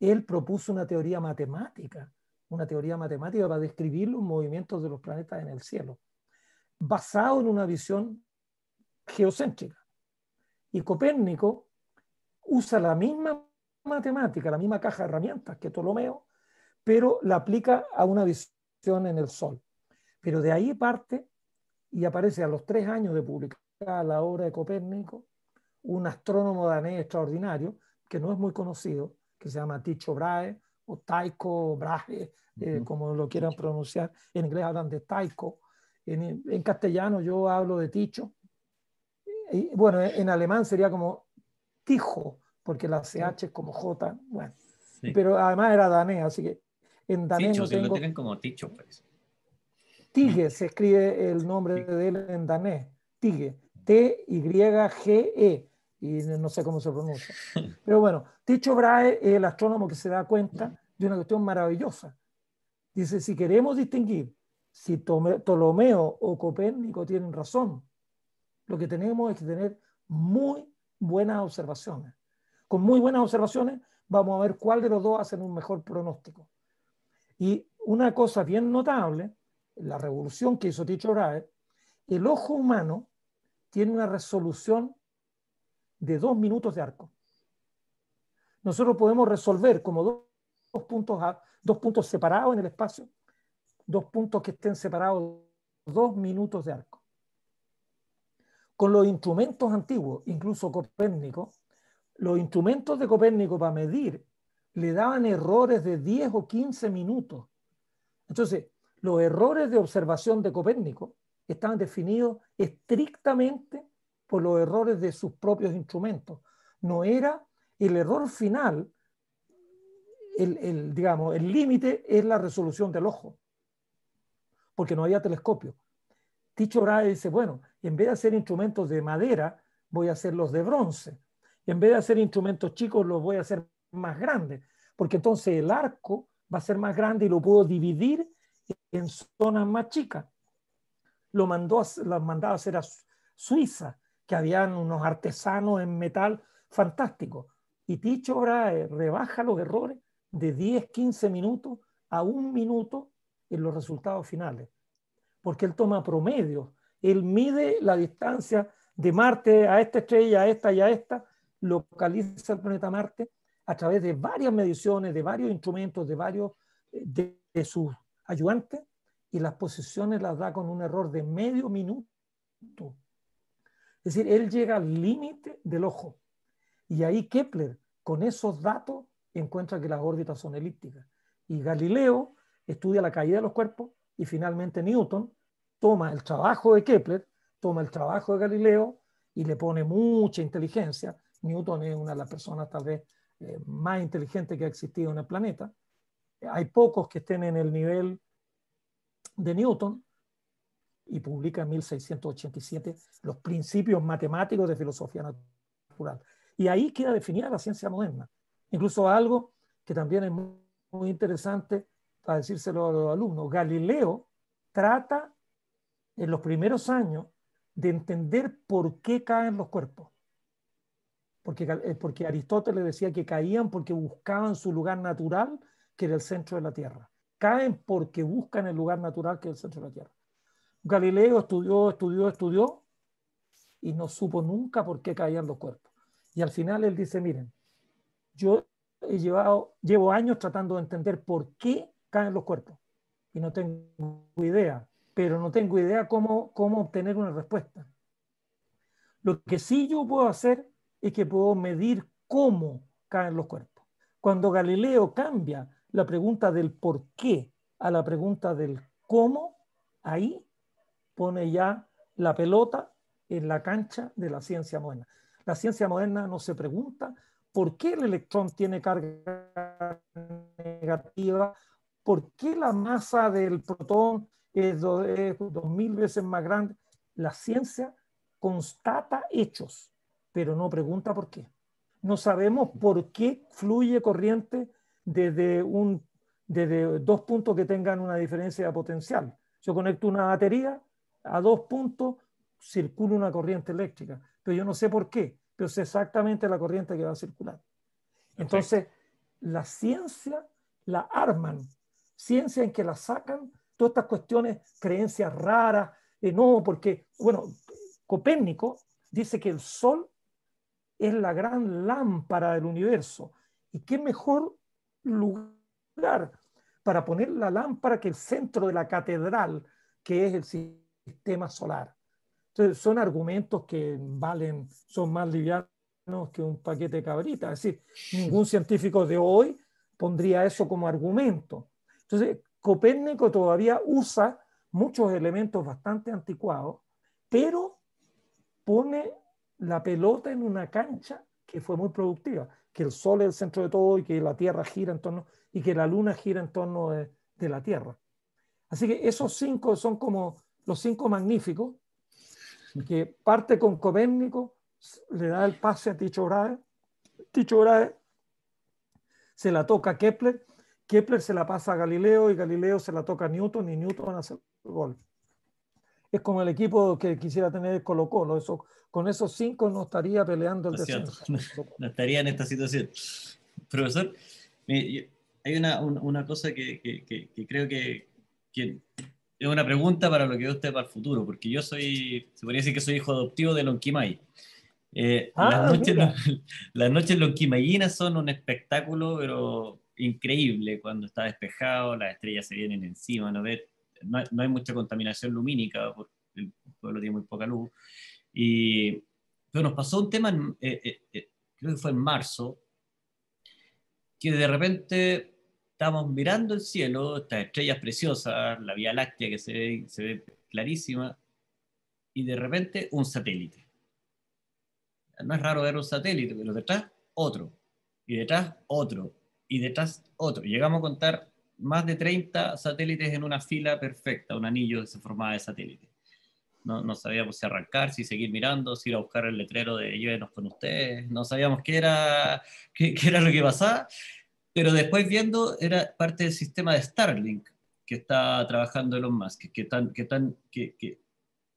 Él propuso una teoría matemática, una teoría matemática para describir los movimientos de los planetas en el cielo, basado en una visión geocéntrica. Y Copérnico usa la misma matemática, la misma caja de herramientas que Ptolomeo, pero la aplica a una visión en el Sol. Pero de ahí parte y aparece a los tres años de publicar la obra de Copérnico, un astrónomo danés extraordinario, que no es muy conocido, que se llama Ticho Brahe o Tycho Brahe, eh, como lo quieran pronunciar. En inglés hablan de Tycho, en, castellano yo hablo de Ticho. bueno, en alemán sería como Tijo, porque la CH es como J, bueno. Pero además era danés, así que en danés Ticho, no tengo... lo tienen como Ticho, pues. Tige se escribe el nombre de él en danés, Tige, T-Y-G-E, y no sé cómo se pronuncia. Pero bueno, Ticho Brahe es el astrónomo que se da cuenta de una cuestión maravillosa. Dice, si queremos distinguir si Ptolomeo o Copérnico tienen razón, lo que tenemos es que tener muy buenas observaciones. Con muy buenas observaciones vamos a ver cuál de los dos hacen un mejor pronóstico. Y una cosa bien notable, la revolución que hizo Ticho Brahe, el ojo humano tiene una resolución de dos minutos de arco. Nosotros podemos resolver como dos, puntos, dos puntos separados en el espacio, dos puntos que estén separados dos minutos de arco con los instrumentos antiguos, incluso Copérnico, los instrumentos de Copérnico para medir le daban errores de 10 o 15 minutos. Entonces, los errores de observación de Copérnico estaban definidos estrictamente por los errores de sus propios instrumentos. No era el error final, el, digamos, el límite es la resolución del ojo, porque no había telescopio. Ticho Brahe dice, bueno, en vez de hacer instrumentos de madera, voy a hacerlos de bronce. en vez de hacer instrumentos chicos, los voy a hacer más grandes, porque entonces el arco va a ser más grande y lo puedo dividir en zonas más chicas. Lo mandó mandaba a hacer a Suiza, que habían unos artesanos en metal fantásticos. Y Ticho Brahe eh, rebaja los errores de 10, 15 minutos a un minuto en los resultados finales porque él toma promedio, Él mide la distancia de Marte a esta estrella, a esta y a esta, localiza el planeta Marte a través de varias mediciones, de varios instrumentos, de varios eh, de, de sus ayudantes, y las posiciones las da con un error de medio minuto. Es decir, él llega al límite del ojo. Y ahí Kepler, con esos datos, encuentra que las órbitas son elípticas. Y Galileo estudia la caída de los cuerpos y finalmente Newton toma el trabajo de Kepler, toma el trabajo de Galileo y le pone mucha inteligencia. Newton es una de las personas tal vez eh, más inteligentes que ha existido en el planeta. Hay pocos que estén en el nivel de Newton y publica en 1687 los principios matemáticos de filosofía natural. Y ahí queda definida la ciencia moderna. Incluso algo que también es muy, muy interesante para decírselo a los alumnos, Galileo trata en los primeros años de entender por qué caen los cuerpos. Porque, eh, porque Aristóteles decía que caían porque buscaban su lugar natural, que era el centro de la Tierra. Caen porque buscan el lugar natural, que es el centro de la Tierra. Galileo estudió, estudió, estudió y no supo nunca por qué caían los cuerpos. Y al final él dice, miren, yo he llevado, llevo años tratando de entender por qué caen los cuerpos. Y no tengo idea, pero no tengo idea cómo, cómo obtener una respuesta. Lo que sí yo puedo hacer es que puedo medir cómo caen los cuerpos. Cuando Galileo cambia la pregunta del por qué a la pregunta del cómo, ahí pone ya la pelota en la cancha de la ciencia moderna. La ciencia moderna no se pregunta por qué el electrón tiene carga negativa por qué la masa del protón es, dos mil veces más grande. La ciencia constata hechos, pero no pregunta por qué. No sabemos por qué fluye corriente desde, un, dos puntos que tengan una diferencia de potencial. Yo conecto una batería a dos puntos, circula una corriente eléctrica, pero yo no sé por qué, pero sé exactamente la corriente que va a circular. Entonces, la ciencia la arman ciencia en que la sacan todas estas cuestiones, creencias raras, eh, no, porque, bueno, Copérnico dice que el Sol es la gran lámpara del universo. ¿Y qué mejor lugar para poner la lámpara que el centro de la catedral, que es el sistema solar? Entonces, son argumentos que valen, son más livianos que un paquete de cabritas. Es decir, ningún científico de hoy pondría eso como argumento. Entonces, Copérnico todavía usa muchos elementos bastante anticuados, pero pone la pelota en una cancha que fue muy productiva, que el Sol es el centro de todo y que la Tierra gira en torno, y que la Luna gira en torno de, la Tierra. Así que esos cinco son como los cinco magníficos, que parte con Copérnico, le da el pase a Ticho Brahe, Ticho Brahe se la toca a Kepler Kepler se la pasa a Galileo y Galileo se la toca a Newton y Newton hace el gol. Es como el equipo que quisiera tener Colo Colo. Eso, con esos cinco no estaría peleando el no No estaría en esta situación. Profesor, hay una, una cosa que, que, que, creo que, es una pregunta para lo que usted para el futuro, porque yo soy, se podría decir que soy hijo adoptivo de Lonquimay. Eh, ah, las, noches, las, noches, lonquimayinas son un espectáculo, pero increíble cuando está despejado, las estrellas se vienen encima, no, hay mucha contaminación lumínica, porque el pueblo tiene muy poca luz. Y, pero nos pasó un tema, eh, eh, eh, creo que fue en marzo, que de repente estábamos mirando el cielo, estas estrellas preciosas, la Vía Láctea que se ve, se ve clarísima, y de repente un satélite. No es raro ver un satélite, pero detrás otro, y detrás otro, y detrás otro. Llegamos a contar más de 30 satélites en una fila perfecta, un anillo que se formaba de satélites. No, sabíamos si arrancar, si seguir mirando, si ir a buscar el letrero de llévenos con ustedes, no sabíamos qué era, qué, era lo que pasaba, pero después viendo era parte del sistema de Starlink que está trabajando Elon Musk, que, tan, que, tan, que,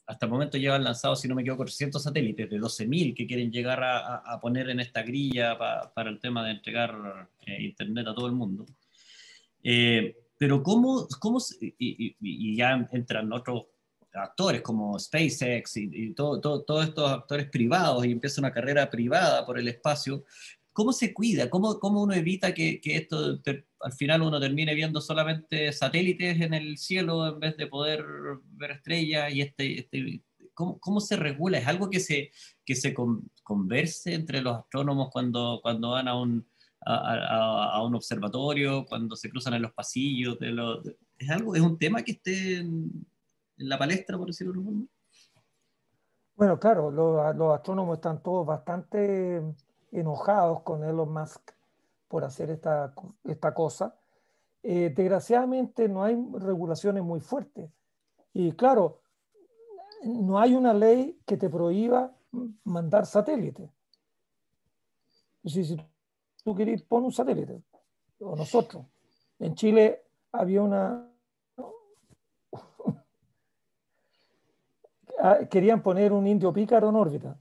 hasta el momento llevan lanzados, si no me equivoco, 400 satélites de 12.000 que quieren llegar a, poner en esta grilla para el tema de entregar eh, Internet a todo el mundo. Eh, pero cómo, cómo y, ya entran otros actores como SpaceX y, todo, todos estos actores privados y empieza una carrera privada por el espacio, ¿Cómo se cuida? ¿Cómo, uno evita que, esto al final uno termine viendo solamente satélites en el cielo en vez de poder ver estrellas y este, este ¿Cómo, se regula? ¿Es algo que se, que se converse entre los astrónomos cuando, cuando van a un, a, un observatorio, cuando se cruzan en los pasillos? ¿Es algo, es un tema que esté en, la palestra, por decirlo de alguna Bueno, claro, los, astrónomos están todos bastante enojados con Elon Musk por hacer esta, esta cosa. Eh, desgraciadamente no hay regulaciones muy fuertes. Y claro, no hay una ley que te prohíba mandar satélites. Si, tú quieres pon un satélite, o nosotros. En Chile había una... Ah, querían poner un indio pícaro en órbita.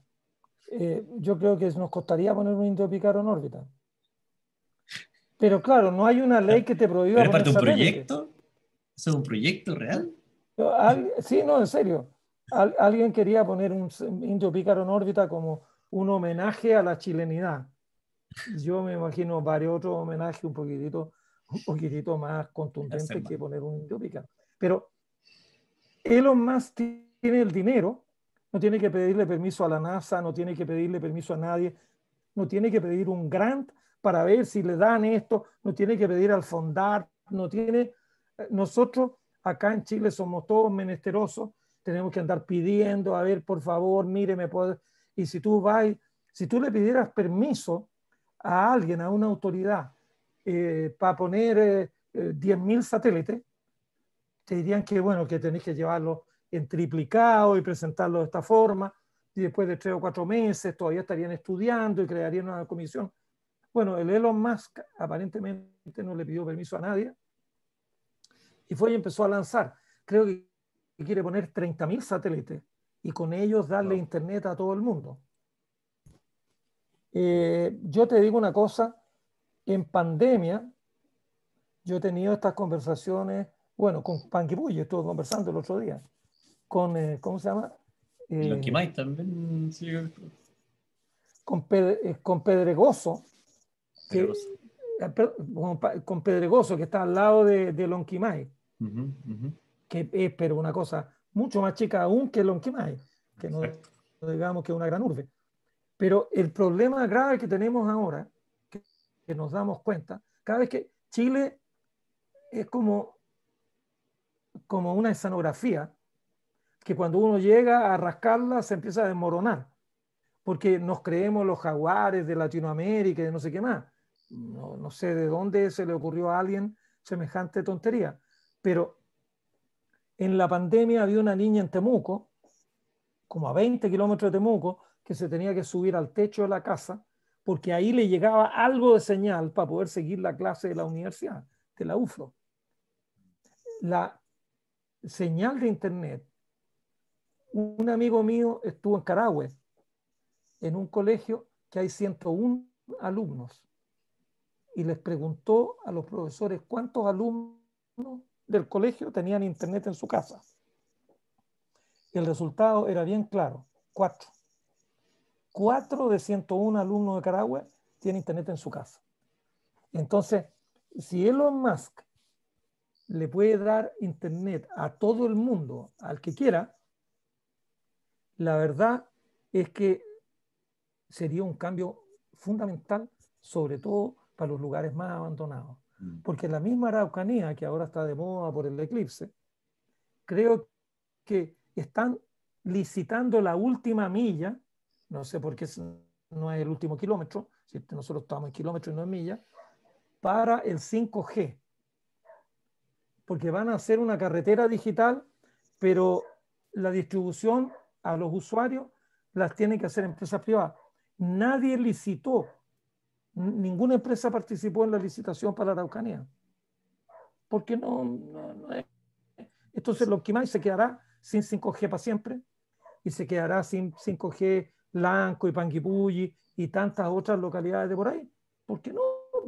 Eh, yo creo que nos costaría poner un indio pícaro en órbita. Pero claro, no hay una ley que te prohíba. es parte un proyecto? es un proyecto real? sí, no, en serio. alguien quería poner un indio pícaro en órbita como un homenaje a la chilenidad. Yo me imagino varios otros homenajes un poquitito, un poquitito más contundentes que poner un indio pícaro. Pero Elon Musk tiene el dinero no tiene que pedirle permiso a la NASA, no tiene que pedirle permiso a nadie, no tiene que pedir un grant para ver si le dan esto, no tiene que pedir al fondar, no tiene... Eh, nosotros acá en Chile somos todos menesterosos, tenemos que andar pidiendo, a ver, por favor, míreme, puedo... y si tú si tú le pidieras permiso a alguien, a una autoridad, eh, para poner eh, mil 10.000 satélites, te dirían que, bueno, que tenés que llevarlo en triplicado y presentarlo de esta forma, y después de tres o cuatro meses todavía estarían estudiando y crearían una comisión. Bueno, el Elon Musk aparentemente no le pidió permiso a nadie y fue y empezó a lanzar. Creo que quiere poner 30.000 satélites y con ellos darle internet a todo el mundo. Eh, yo te digo una cosa, en pandemia yo he tenido estas conversaciones, bueno, con Panquipulli estuve conversando el otro día, con, eh, ¿cómo se llama? Eh, también. Con, eh, con, Pedregoso. Que, con Pedregoso, que está al lado de, de Lonquimay, que es, pero una cosa mucho más chica aún que Lonquimay, que no, digamos que es una gran urbe. Pero el problema grave que tenemos ahora, que, nos damos cuenta, cada vez que Chile es como, como una escenografía que cuando uno llega a rascarla se empieza a desmoronar, porque nos creemos los jaguares de Latinoamérica y de no sé qué más. No, no sé de dónde se le ocurrió a alguien semejante tontería, pero en la pandemia había una niña en Temuco, como a 20 kilómetros de Temuco, que se tenía que subir al techo de la casa porque ahí le llegaba algo de señal para poder seguir la clase de la universidad, de la UFRO. La señal de Internet un amigo mío estuvo en Carahue, en un colegio que hay 101 alumnos, y les preguntó a los profesores cuántos alumnos del colegio tenían internet en su casa. El resultado era bien claro, cuatro. Cuatro de 101 alumnos de Carahue tienen internet en su casa. Entonces, si Elon Musk le puede dar internet a todo el mundo, al que quiera, la verdad es que sería un cambio fundamental, sobre todo para los lugares más abandonados. Mm. Porque la misma Araucanía, que ahora está de moda por el eclipse, creo que están licitando la última milla, no sé por qué no es el último kilómetro, si nosotros estamos en kilómetros y no en millas, para el 5G. Porque van a hacer una carretera digital, pero la distribución a los usuarios las tienen que hacer empresas privadas. Nadie licitó, ninguna empresa participó en la licitación para la Araucanía. Porque no, no, no es. Entonces, lo que más se quedará sin 5G para siempre y se quedará sin 5G Lanco y Panguipulli y tantas otras localidades de por ahí. Porque no,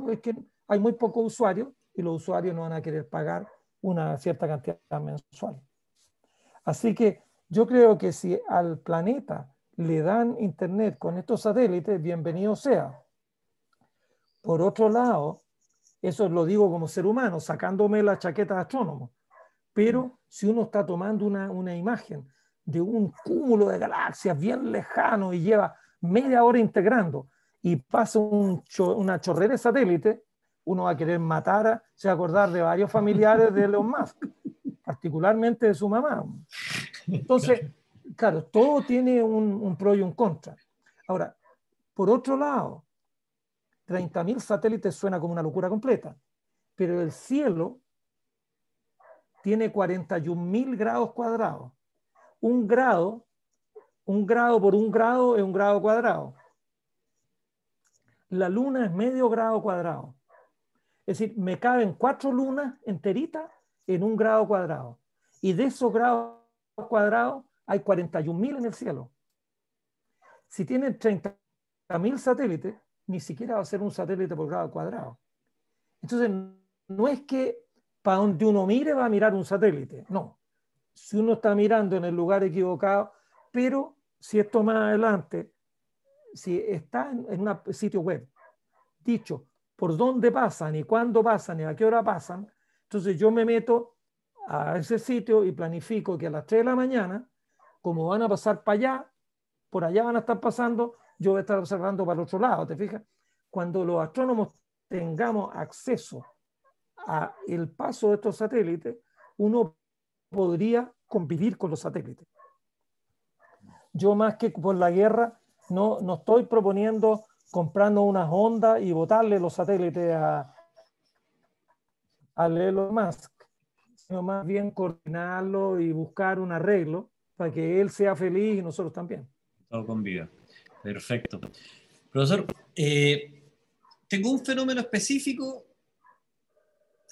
pues es que hay muy pocos usuarios y los usuarios no van a querer pagar una cierta cantidad mensual. Así que yo creo que si al planeta le dan internet con estos satélites, bienvenido sea. Por otro lado, eso lo digo como ser humano, sacándome la chaqueta de astrónomo, pero si uno está tomando una, una imagen de un cúmulo de galaxias bien lejano y lleva media hora integrando y pasa un una chorrera de satélite, uno va a querer matar, a, se acordar de varios familiares de Elon Musk, particularmente de su mamá. Entonces, claro, todo tiene un, pro y un contra. Ahora, por otro lado, 30.000 satélites suena como una locura completa, pero el cielo tiene 41.000 grados cuadrados. Un grado, un grado por un grado es un grado cuadrado. La luna es medio grado cuadrado. Es decir, me caben cuatro lunas enteritas en un grado cuadrado. Y de esos grados cuadrados, hay 41.000 en el cielo. Si tienen 30.000 satélites, ni siquiera va a ser un satélite por grado cuadrado. Entonces, no es que para donde uno mire va a mirar un satélite, no. Si uno está mirando en el lugar equivocado, pero si esto más adelante, si está en, en un sitio web, dicho por dónde pasan y cuándo pasan y a qué hora pasan, entonces yo me meto a ese sitio y planifico que a las 3 de la mañana, como van a pasar para allá, por allá van a estar pasando, yo voy a estar observando para el otro lado, ¿te fijas? Cuando los astrónomos tengamos acceso a el paso de estos satélites, uno podría convivir con los satélites. Yo más que por la guerra, no, no estoy proponiendo comprando unas ondas y botarle los satélites a, a Elon Musk sino más bien coordinarlo y buscar un arreglo para que él sea feliz y nosotros también. Todo con Perfecto. Profesor, eh, tengo un fenómeno específico,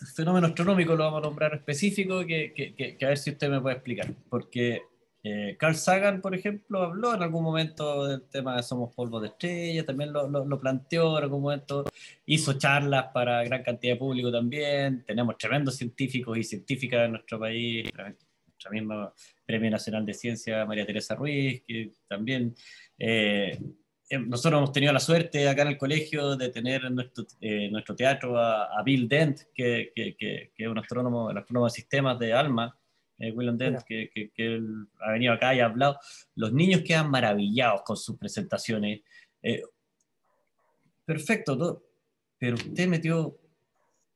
un fenómeno astronómico lo vamos a nombrar específico, que, que a ver si usted me puede explicar, porque eh, Carl Sagan, por ejemplo, habló en algún momento del tema de Somos polvo de Estrella, también lo, planteó en algún momento, hizo charlas para gran cantidad de público también, tenemos tremendos científicos y científicas en nuestro país, nuestra misma Premio Nacional de Ciencia, María Teresa Ruiz, que también... Eh, em, nosotros hemos tenido la suerte acá en el colegio de tener en nuestro, eh, teatro a, Bill Dent, que, que es un astrónomo, el astrónomo de sistemas de ALMA, eh, que, ha venido acá y ha hablado, los niños quedan maravillados con sus presentaciones. Eh, perfecto, pero usted metió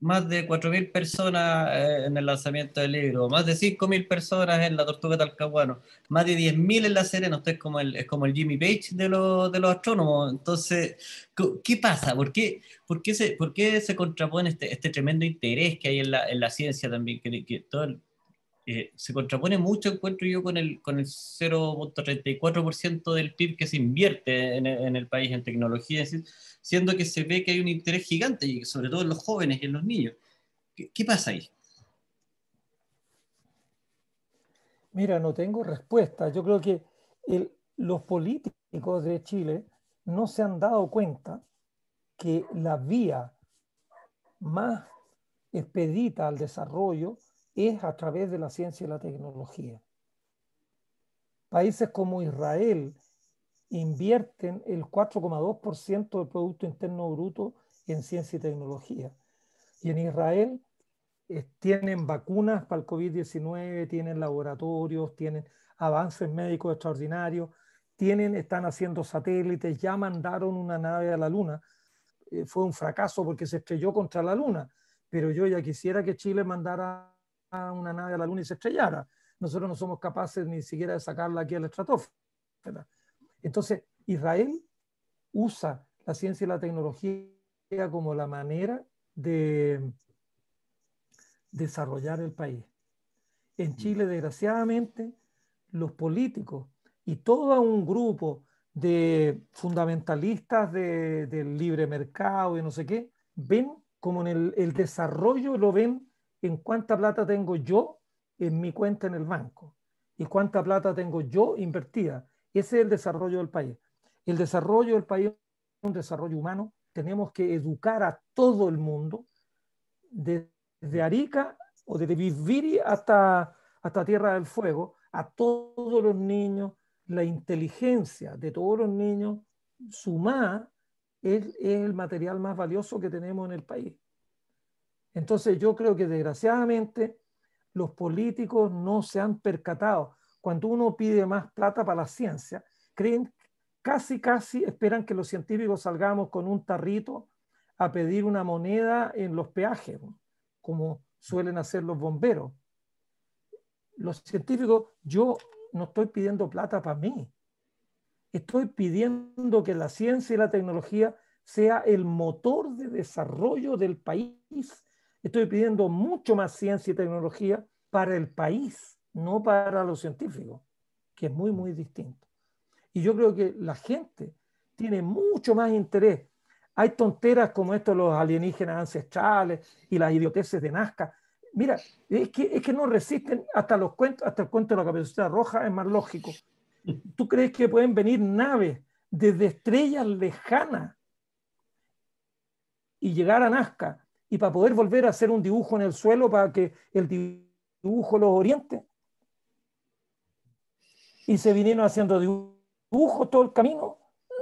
más de 4.000 personas eh, en el lanzamiento del libro, más de 5.000 personas en la Tortuga Talcahuano, más de 10.000 en la Serena, usted es como el, es como el Jimmy Page de, los astrónomos. Entonces, ¿qué pasa? ¿Por qué, se, qué se contrapone este, este, tremendo interés que hay en la, ciencia también? que todo el, eh, se contrapone mucho, encuentro yo, con el, con el 0.34% del PIB que se invierte e, en, el país en tecnología, siendo que se ve que hay un interés gigante, sobre todo en los jóvenes y en los niños. ¿Qué, pasa ahí? Mira, no tengo respuesta. Yo creo que los políticos de Chile no se han dado cuenta que la vía más expedita al desarrollo es a través de la ciencia y la tecnología. Países como Israel invierten el 4,2% del Producto Interno Bruto en ciencia y tecnología. Y en Israel eh, tienen vacunas para el COVID-19, tienen laboratorios, tienen avances médicos extraordinarios, tienen, están haciendo satélites, ya mandaron una nave a la Luna. Eh, fue un fracaso porque se estrelló contra la Luna, pero yo ya quisiera que Chile mandara una nave a la Luna y se estrellara. Nosotros no somos capaces ni siquiera de sacarla aquí al la estratosfera. Entonces, Israel usa la ciencia y la tecnología como la manera de desarrollar el país. En Chile, desgraciadamente, los políticos y todo un grupo de fundamentalistas del libre mercado y no sé qué, ven como en el desarrollo lo ven en cuánta plata tengo yo en mi cuenta en el banco y cuánta plata tengo yo invertida. Ese es el desarrollo del país. El desarrollo del país es un desarrollo humano. Tenemos que educar a todo el mundo, desde Arica o desde Viviri hasta, hasta Tierra del Fuego, a todos los niños, la inteligencia de todos los niños sumada es el material más valioso que tenemos en el país. Entonces yo creo que desgraciadamente los políticos no se han percatado. Cuando uno pide más plata para la ciencia, creen, casi, casi esperan que los científicos salgamos con un tarrito a pedir una moneda en los peajes, como suelen hacer los bomberos. Los científicos, yo no estoy pidiendo plata para mí, estoy pidiendo que la ciencia y la tecnología sea el motor de desarrollo del país Estoy pidiendo mucho más ciencia y tecnología para el país, no para los científicos, que es muy, muy distinto. Y yo creo que la gente tiene mucho más interés. Hay tonteras como esto, los alienígenas ancestrales y las idioteces de Nazca. Mira, es que, no resisten hasta los cuentos, hasta el cuento de la capacidad roja es más lógico. ¿Tú crees que pueden venir naves desde estrellas lejanas y llegar a Nazca y para poder volver a hacer un dibujo en el suelo para que el dibujo los oriente. Y se vinieron haciendo dibujos todo el camino.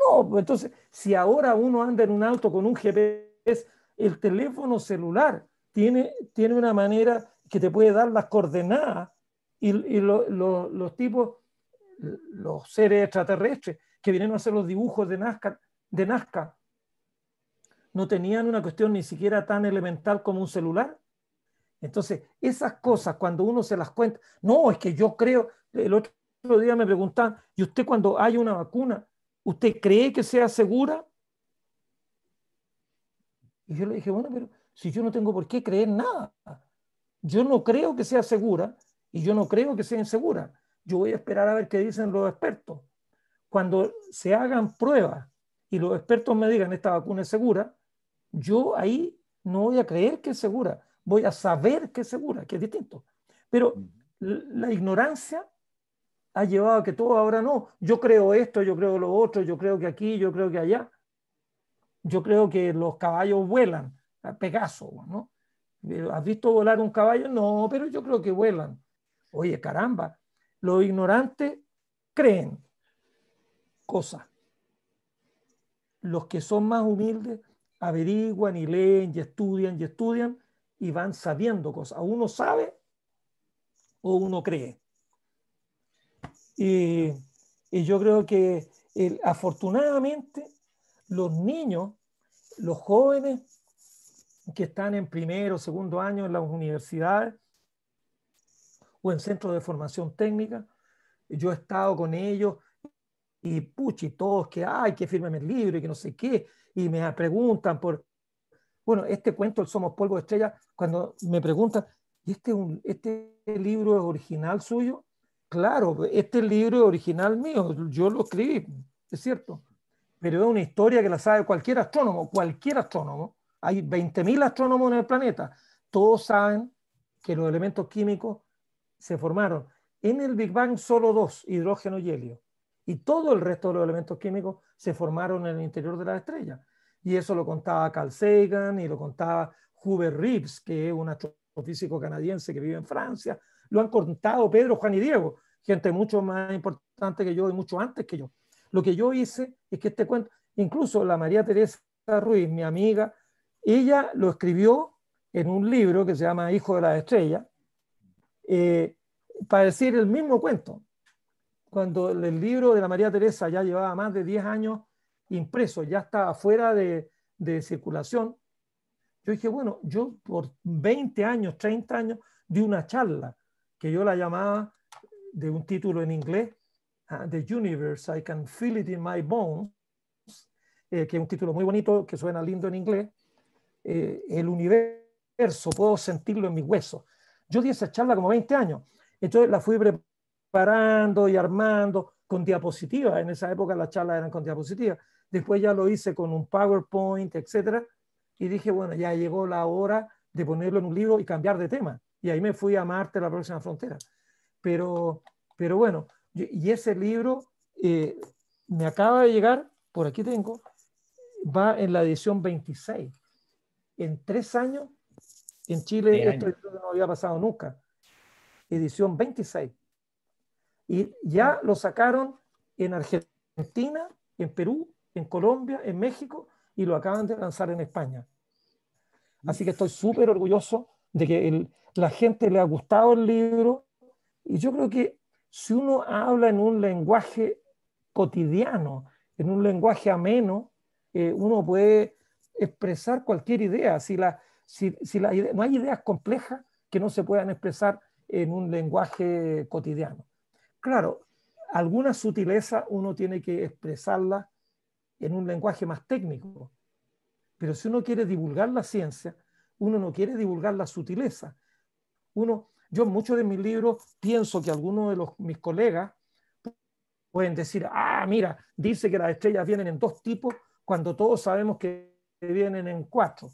No, pues, entonces, si ahora uno anda en un auto con un GPS, el teléfono celular tiene, tiene una manera que te puede dar las coordenadas y, los tipos, los seres extraterrestres que vinieron a hacer los dibujos de Nazca no tenían una cuestión ni siquiera tan elemental como un celular. Entonces, esas cosas cuando uno se las cuenta, no, es que yo creo, el otro día me preguntaban, ¿y usted cuando hay una vacuna, usted cree que sea segura? Y yo le dije, bueno, pero si yo no tengo por qué creer nada, yo no creo que sea segura y yo no creo que sea insegura. Yo voy a esperar a ver qué dicen los expertos. Cuando se hagan pruebas y los expertos me digan esta vacuna es segura, yo ahí no voy a creer que es segura, voy a saber que es segura, que es distinto. Pero la ignorancia ha llevado a que todo ahora no. Yo creo esto, yo creo lo otro, yo creo que aquí, yo creo que allá. Yo creo que los caballos vuelan, Pegaso, ¿no? ¿Has visto volar un caballo? No, pero yo creo que vuelan. Oye, caramba, los ignorantes creen cosas. Los que son más humildes averiguan y leen y estudian y estudian y van sabiendo cosas. uno sabe o uno cree. Y, yo creo que afortunadamente los niños, los jóvenes que están en primero, segundo año en las universidades o en centros de formación técnica, yo he estado con ellos y puchi, todos que hay que firmen el libro y que no sé qué, y me preguntan por, bueno, este cuento, el Somos Polvo de Estrella, cuando me preguntan, ¿y este, un, este libro es original suyo? Claro, este libro es original mío, yo lo escribí, es cierto, pero es una historia que la sabe cualquier astrónomo, cualquier astrónomo. Hay 20.000 astrónomos en el planeta, todos saben que los elementos químicos se formaron. En el Big Bang solo dos, hidrógeno y helio y todo el resto de los elementos químicos se formaron en el interior de la estrella. Y eso lo contaba Carl Sagan y lo contaba Hubert Reeves, que es un astrofísico canadiense que vive en Francia. Lo han contado Pedro, Juan y Diego, gente mucho más importante que yo y mucho antes que yo. Lo que yo hice es que este cuento, incluso la María Teresa Ruiz, mi amiga, ella lo escribió en un libro que se llama Hijo de la Estrella, eh, para decir el mismo cuento cuando el libro de la María Teresa ya llevaba más de 10 años impreso, ya estaba fuera de, circulación, yo dije, bueno, yo por 20 años, 30 años, di una charla que yo la llamaba de un título en inglés, ah, The Universe, I Can Feel It in My Bones, eh, que es un título muy bonito, que suena lindo en inglés, eh, El universo, puedo sentirlo en mis huesos. Yo di esa charla como 20 años, entonces la fui preparando parando y armando con diapositivas. En esa época las charlas eran con diapositivas. Después ya lo hice con un PowerPoint, etcétera. Y dije, bueno, ya llegó la hora de ponerlo en un libro y cambiar de tema. Y ahí me fui a Marte, la próxima frontera. Pero, pero bueno, y ese libro eh, me acaba de llegar, por aquí tengo, va en la edición 26. En tres años, en Chile, esto no había pasado nunca. Edición 26. Y ya lo sacaron en Argentina, en Perú, en Colombia, en México y lo acaban de lanzar en España. Así que estoy súper orgulloso de que la gente le ha gustado el libro y yo creo que si uno habla en un lenguaje cotidiano, en un lenguaje ameno, eh, uno puede expresar cualquier idea. Si la, la idea, no hay ideas complejas que no se puedan expresar en un lenguaje cotidiano. Claro, alguna sutileza uno tiene que expresarla en un lenguaje más técnico, pero si uno quiere divulgar la ciencia, uno no quiere divulgar la sutileza. Uno, yo en muchos de mis libros pienso que algunos de mis colegas pueden decir, ah, mira, dice que las estrellas vienen en dos tipos cuando todos sabemos que vienen en cuatro.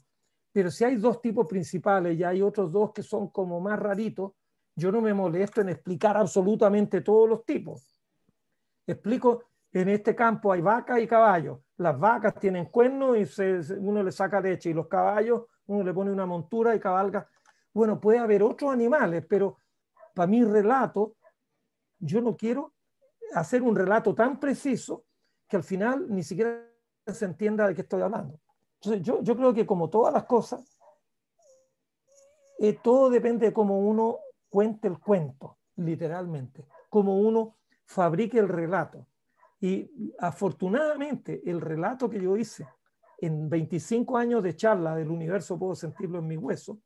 Pero si hay dos tipos principales y hay otros dos que son como más raritos, yo no me molesto en explicar absolutamente todos los tipos. Explico, en este campo hay vacas y caballos. Las vacas tienen cuernos y se, uno le saca leche y los caballos uno le pone una montura y cabalga. Bueno, puede haber otros animales, pero para mi relato, yo no quiero hacer un relato tan preciso que al final ni siquiera se entienda de qué estoy hablando. Entonces, yo, yo creo que como todas las cosas, eh, todo depende de cómo uno cuente el cuento, literalmente, como uno fabrique el relato. Y afortunadamente el relato que yo hice en 25 años de charla del universo puedo sentirlo en mi hueso,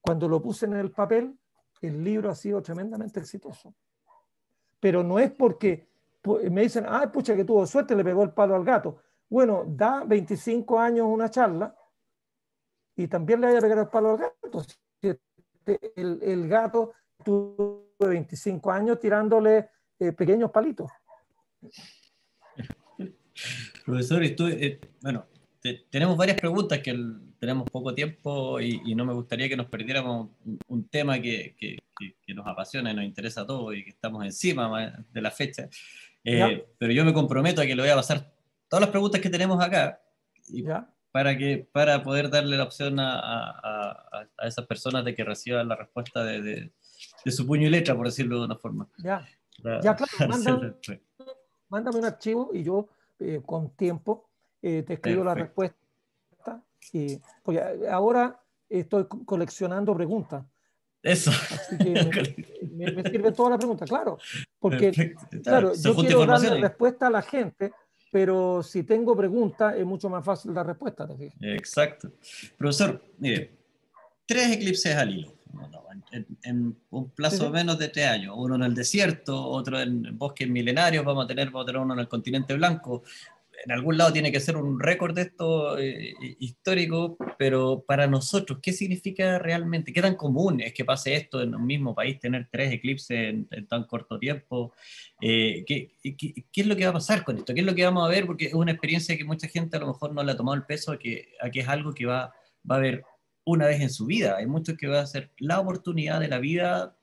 cuando lo puse en el papel, el libro ha sido tremendamente exitoso. Pero no es porque me dicen, ah, pucha que tuvo suerte, le pegó el palo al gato. Bueno, da 25 años una charla y también le haya pegado el palo al gato el, gato tuvo 25 años tirándole eh, pequeños palitos. Profesor, eh, bueno, tenemos varias preguntas que tenemos poco tiempo y, no me gustaría que nos perdiéramos un, tema que, que, nos apasiona y nos interesa a todos y que estamos encima de la fecha. Eh, pero yo me comprometo a que le voy a pasar todas las preguntas que tenemos acá para, que, para poder darle la opción a, a esas personas de que reciban la respuesta de, de, su puño y letra, por decirlo de una forma. Ya, ya claro, mándame, un archivo y yo eh, con tiempo eh, te escribo la respuesta. Y, ahora estoy coleccionando preguntas. Eso. me, sirve toda la pregunta, claro. Porque, claro, yo quiero la respuesta a la gente, pero si tengo preguntas es mucho más fácil la respuesta. Exacto. Profesor, mire, tres eclipses al hilo, en, un plazo de menos de tres años. Uno en el desierto, otro en bosques milenarios, vamos a tener, otro uno en el continente blanco. En algún lado tiene que ser un récord esto eh, histórico, pero para nosotros, ¿qué significa realmente? ¿Qué tan común es que pase esto en un mismo país, tener tres eclipses en, tan corto tiempo? Eh, ¿qué, es lo que va a pasar con esto? ¿Qué es lo que vamos a ver? Porque es una experiencia que mucha gente a lo mejor no le ha tomado el peso, que, a que es algo que va, va a haber una vez en su vida. Hay muchos que va a ser la oportunidad de la vida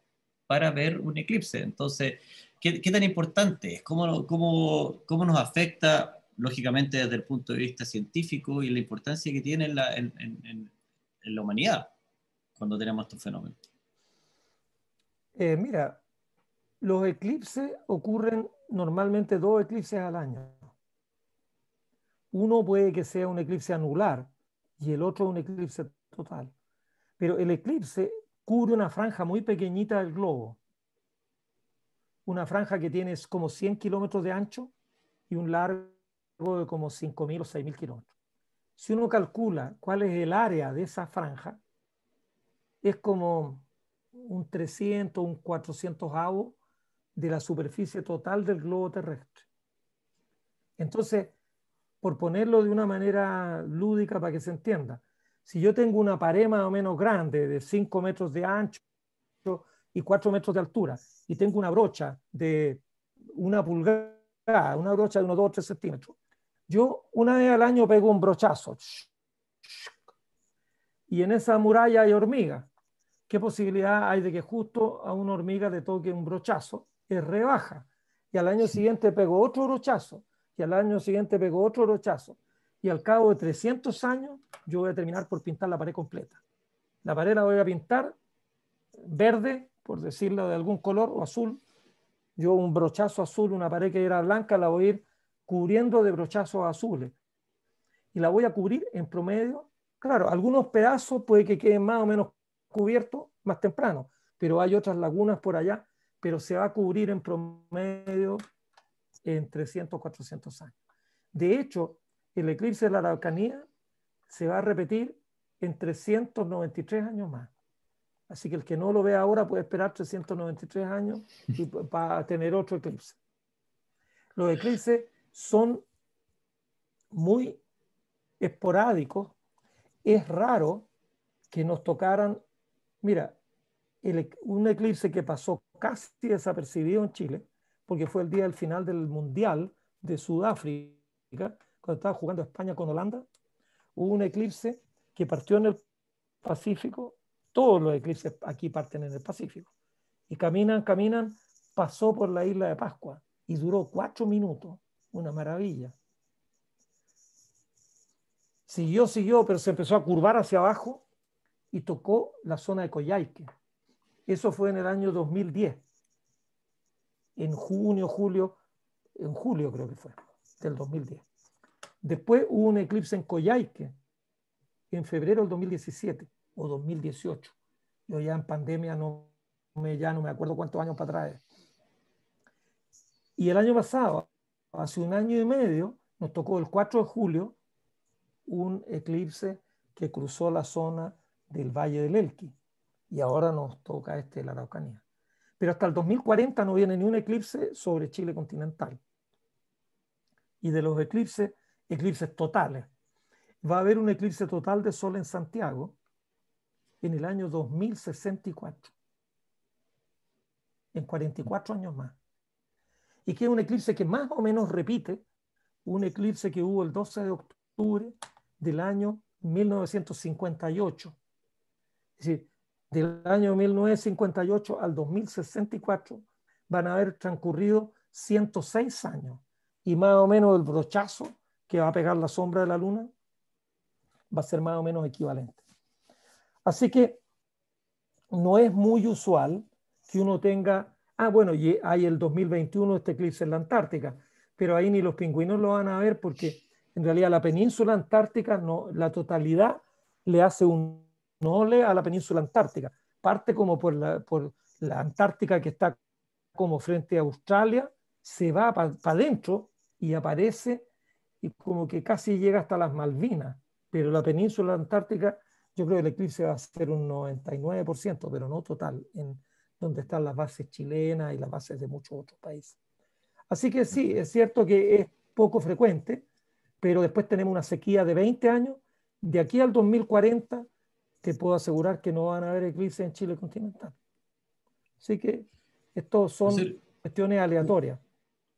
para ver un eclipse. Entonces, ¿qué, tan importante es? ¿Cómo, ¿Cómo, nos afecta, lógicamente, desde el punto de vista científico y la importancia que tiene en la, en, la humanidad cuando tenemos estos fenómenos? Eh, mira, los eclipses ocurren normalmente dos eclipses al año. Uno puede que sea un eclipse anular y el otro un eclipse total. Pero el eclipse cubre una franja muy pequeñita del globo. Una franja que tiene como 100 kilómetros de ancho y un largo de como 5.000 o 6.000 kilómetros. Si uno calcula cuál es el área de esa franja, es como un 300, un 400 avo de la superficie total del globo terrestre. Entonces, por ponerlo de una manera lúdica para que se entienda, si yo tengo una pared más o menos grande, de 5 metros de ancho y 4 metros de altura, y tengo una brocha de una pulgada, una brocha de unos 2 o 3 centímetros, yo una vez al año pego un brochazo. Y en esa muralla hay hormigas. ¿Qué posibilidad hay de que justo a una hormiga le toque un brochazo? Es rebaja. Y al año siguiente pego otro brochazo. Y al año siguiente pego otro brochazo y al cabo de 300 años yo voy a terminar por pintar la pared completa. La pared la voy a pintar verde, por decirlo de algún color, o azul. Yo un brochazo azul, una pared que era blanca, la voy a ir cubriendo de brochazos azules. Y la voy a cubrir en promedio. Claro, algunos pedazos puede que queden más o menos cubiertos más temprano, pero hay otras lagunas por allá, pero se va a cubrir en promedio en 300, 400 años. De hecho, el eclipse de la Araucanía se va a repetir en 393 años más. Así que el que no lo ve ahora puede esperar 393 años para tener otro eclipse. Los eclipses son muy esporádicos. Es raro que nos tocaran, mira, un eclipse que pasó casi desapercibido en Chile, porque fue el día del final del Mundial de Sudáfrica, cuando estaba jugando España con Holanda, hubo un eclipse que partió en el Pacífico, todos los eclipses aquí parten en el Pacífico, y caminan, caminan, pasó por la isla de Pascua y duró cuatro minutos, una maravilla. Siguió, siguió, pero se empezó a curvar hacia abajo y tocó la zona de Coyhaique. Eso fue en el año 2010, en junio, julio, en julio creo que fue, del 2010. Después hubo un eclipse en Coyhaique en febrero del 2017 o 2018. Yo ya en pandemia no me, ya no me acuerdo cuántos años para atrás. Y el año pasado, hace un año y medio, nos tocó el 4 de julio un eclipse que cruzó la zona del Valle del Elqui. Y ahora nos toca este de la Araucanía. Pero hasta el 2040 no viene ni un eclipse sobre Chile continental. Y de los eclipses eclipses totales. Va a haber un eclipse total de sol en Santiago en el año 2064, en 44 años más. Y que es un eclipse que más o menos repite un eclipse que hubo el 12 de octubre del año 1958. Es decir, del año 1958 al 2064 van a haber transcurrido 106 años y más o menos el brochazo que va a pegar la sombra de la luna va a ser más o menos equivalente. Así que no es muy usual que uno tenga, ah, bueno, y hay el 2021 este eclipse en la Antártica, pero ahí ni los pingüinos lo van a ver porque en realidad la península antártica, no, la totalidad le hace un nole a la península antártica. Parte como por la, por Antártica que está como frente a Australia, se va para adentro y aparece y como que casi llega hasta las Malvinas, pero la península antártica, yo creo que el eclipse va a ser un 99%, pero no total, en donde están las bases chilenas y las bases de muchos otros países. Así que sí, es cierto que es poco frecuente, pero después tenemos una sequía de 20 años. De aquí al 2040, te puedo asegurar que no van a haber eclipses en Chile continental. Así que estos son cuestiones aleatorias.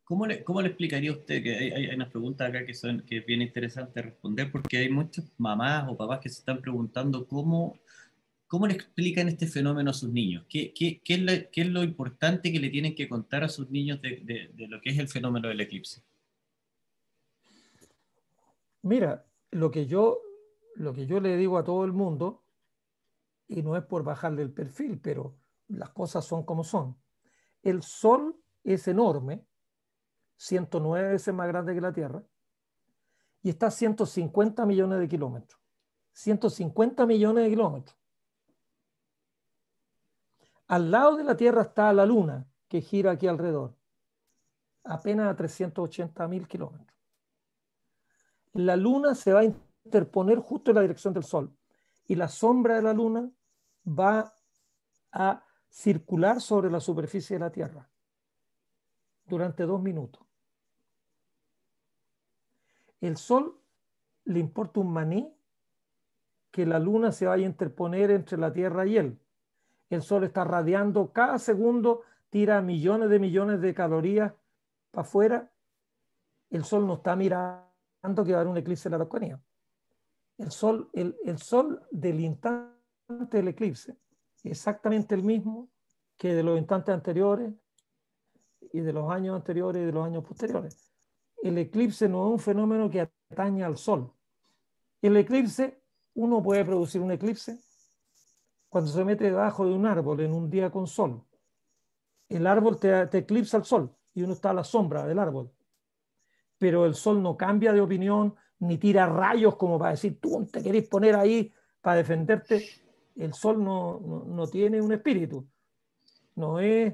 ¿Cómo le, ¿Cómo le explicaría usted que hay, hay, unas preguntas acá que son que es bien interesante responder porque hay muchas mamás o papás que se están preguntando cómo, cómo le explican este fenómeno a sus niños? ¿Qué, qué, qué, es, lo importante que le tienen que contar a sus niños de, de, de lo que es el fenómeno del eclipse? Mira, lo que yo lo que yo le digo a todo el mundo, y no es por bajarle el perfil, pero las cosas son como son. El sol es enorme, 109 veces más grande que la Tierra, y está a 150 millones de kilómetros. 150 millones de kilómetros. Al lado de la Tierra está la Luna, que gira aquí alrededor, apenas a 380 mil kilómetros. La Luna se va a interponer justo en la dirección del Sol y la sombra de la Luna va a circular sobre la superficie de la Tierra durante dos minutos. El sol le importa un maní que la luna se vaya a interponer entre la Tierra y él. El sol está radiando cada segundo, tira millones de millones de calorías para afuera. El sol no está mirando que va a haber un eclipse en la Araucanía. El sol, el, el sol del instante del eclipse, exactamente el mismo que de los instantes anteriores, y de los años anteriores y de los años posteriores. El eclipse no es un fenómeno que atañe al Sol. El eclipse, uno puede producir un eclipse cuando se mete debajo de un árbol en un día con sol. El árbol te, eclipsa al sol y uno está a la sombra del árbol. Pero el sol no cambia de opinión ni tira rayos como para decir, tú te querés poner ahí para defenderte. El sol no tiene un espíritu. No es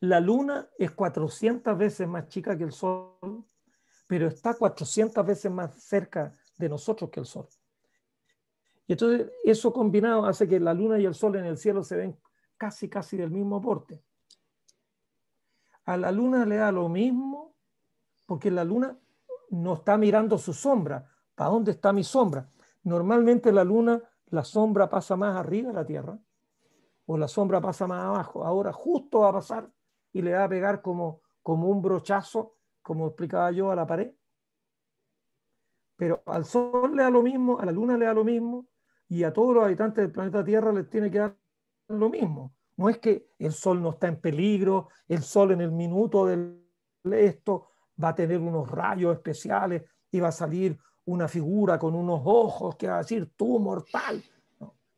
la luna es 400 veces más chica que el sol, pero está 400 veces más cerca de nosotros que el sol. Y entonces eso combinado hace que la luna y el sol en el cielo se ven casi, casi del mismo porte. A la luna le da lo mismo porque la luna no está mirando su sombra. ¿Para dónde está mi sombra? Normalmente la luna, la sombra pasa más arriba de la Tierra o la sombra pasa más abajo. Ahora justo va a pasar y le va a pegar como, como un brochazo, como explicaba yo, a la pared. Pero al Sol le da lo mismo, a la Luna le da lo mismo y a todos los habitantes del planeta Tierra les tiene que dar lo mismo. No es que el Sol no está en peligro, el Sol en el minuto del esto va a tener unos rayos especiales y va a salir una figura con unos ojos que va a decir, tú mortal.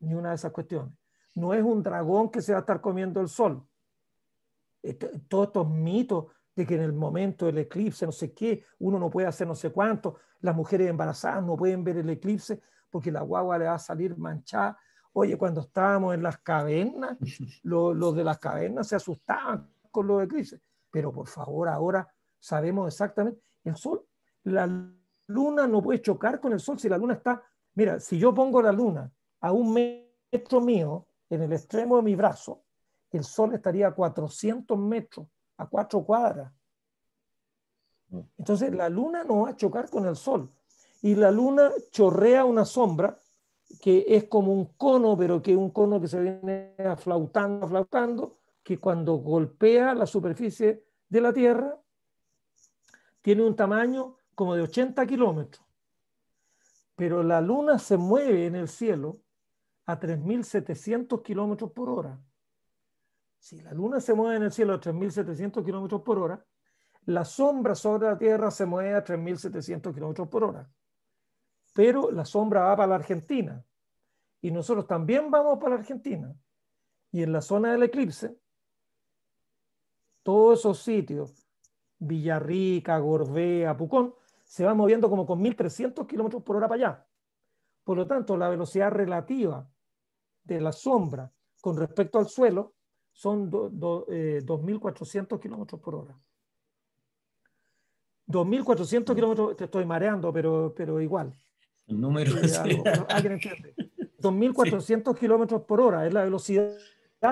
ni una de esas cuestiones. No es un dragón que se va a estar comiendo el Sol todos estos mitos de que en el momento del eclipse, no sé qué, uno no puede hacer no sé cuánto, las mujeres embarazadas no pueden ver el eclipse porque la guagua le va a salir manchada. Oye, cuando estábamos en las cavernas, los, los de las cavernas se asustaban con los eclipses, pero por favor ahora sabemos exactamente, el sol, la luna no puede chocar con el sol si la luna está, mira, si yo pongo la luna a un metro mío en el extremo de mi brazo, el Sol estaría a 400 metros, a cuatro cuadras. Entonces la Luna no va a chocar con el Sol. Y la Luna chorrea una sombra que es como un cono, pero que es un cono que se viene aflautando, aflautando, que cuando golpea la superficie de la Tierra tiene un tamaño como de 80 kilómetros. Pero la Luna se mueve en el cielo a 3.700 kilómetros por hora. Si la luna se mueve en el cielo a 3.700 kilómetros por hora, la sombra sobre la Tierra se mueve a 3.700 kilómetros por hora. Pero la sombra va para la Argentina. Y nosotros también vamos para la Argentina. Y en la zona del eclipse, todos esos sitios, Villarrica, Gorbea, Pucón, se van moviendo como con 1.300 kilómetros por hora para allá. Por lo tanto, la velocidad relativa de la sombra con respecto al suelo son 2.400 eh, kilómetros por hora. 2.400 kilómetros, te estoy mareando, pero, pero igual. El número es... Eh, 2.400 kilómetros por hora es la velocidad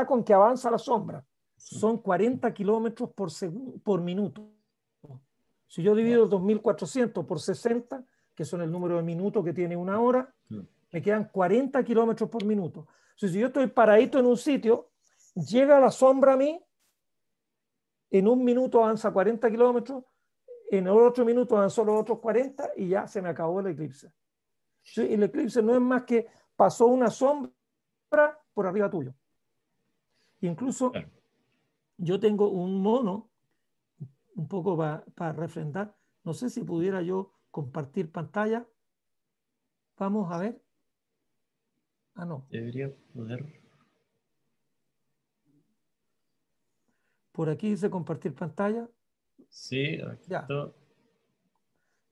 con que avanza la sombra. Son 40 kilómetros por, por minuto. Si yo divido 2.400 por 60, que son el número de minutos que tiene una hora, me quedan 40 kilómetros por minuto. si yo estoy paradito en un sitio, llega la sombra a mí, en un minuto avanza 40 kilómetros, en otro minuto avanzó los otros 40 y ya se me acabó el eclipse. El eclipse no es más que pasó una sombra por arriba tuyo. Incluso yo tengo un mono, un poco para refrendar, no sé si pudiera yo compartir pantalla. Vamos a ver. Ah, no. Debería poder. Por aquí dice compartir pantalla. Sí, aquí ya.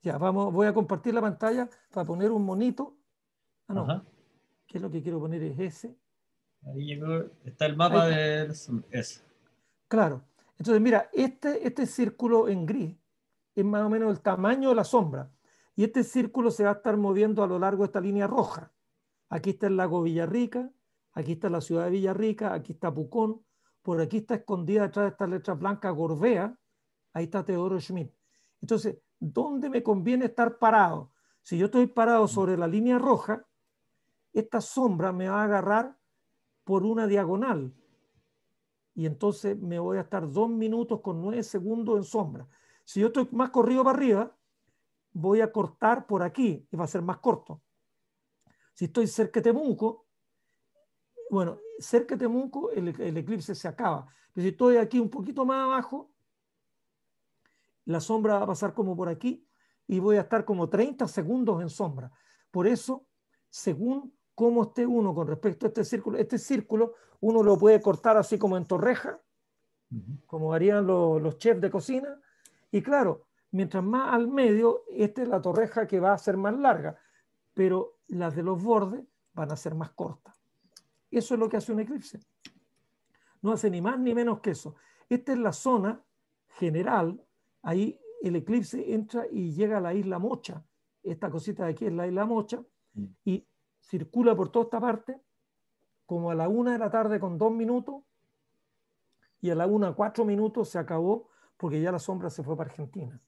Ya, vamos, voy a compartir la pantalla para poner un monito. Ah, no. ¿Qué es lo que quiero poner? Es ese. Ahí llegó, está el mapa de... Claro. Entonces, mira, este, este círculo en gris es más o menos el tamaño de la sombra. Y este círculo se va a estar moviendo a lo largo de esta línea roja. Aquí está el lago Villarrica, aquí está la ciudad de Villarrica, aquí está Pucón, por aquí está escondida detrás de esta letra blanca, Gorbea, ahí está Teodoro Schmidt. Entonces, ¿dónde me conviene estar parado? Si yo estoy parado sobre la línea roja, esta sombra me va a agarrar por una diagonal. Y entonces me voy a estar dos minutos con nueve segundos en sombra. Si yo estoy más corrido para arriba, voy a cortar por aquí y va a ser más corto. Si estoy cerca de Temuco, bueno, cerca de Temuco el, eclipse se acaba. Pero si estoy aquí un poquito más abajo, la sombra va a pasar como por aquí y voy a estar como 30 segundos en sombra. Por eso, según cómo esté uno con respecto a este círculo, este círculo uno lo puede cortar así como en torreja, como harían los, los chefs de cocina. Y claro, mientras más al medio, esta es la torreja que va a ser más larga, pero las de los bordes van a ser más cortas. Eso es lo que hace un eclipse. No hace ni más ni menos que eso. Esta es la zona general. Ahí el eclipse entra y llega a la isla Mocha. Esta cosita de aquí es la isla Mocha. Mm. Y circula por toda esta parte, como a la una de la tarde con dos minutos. Y a la una, cuatro minutos se acabó porque ya la sombra se fue para Argentina.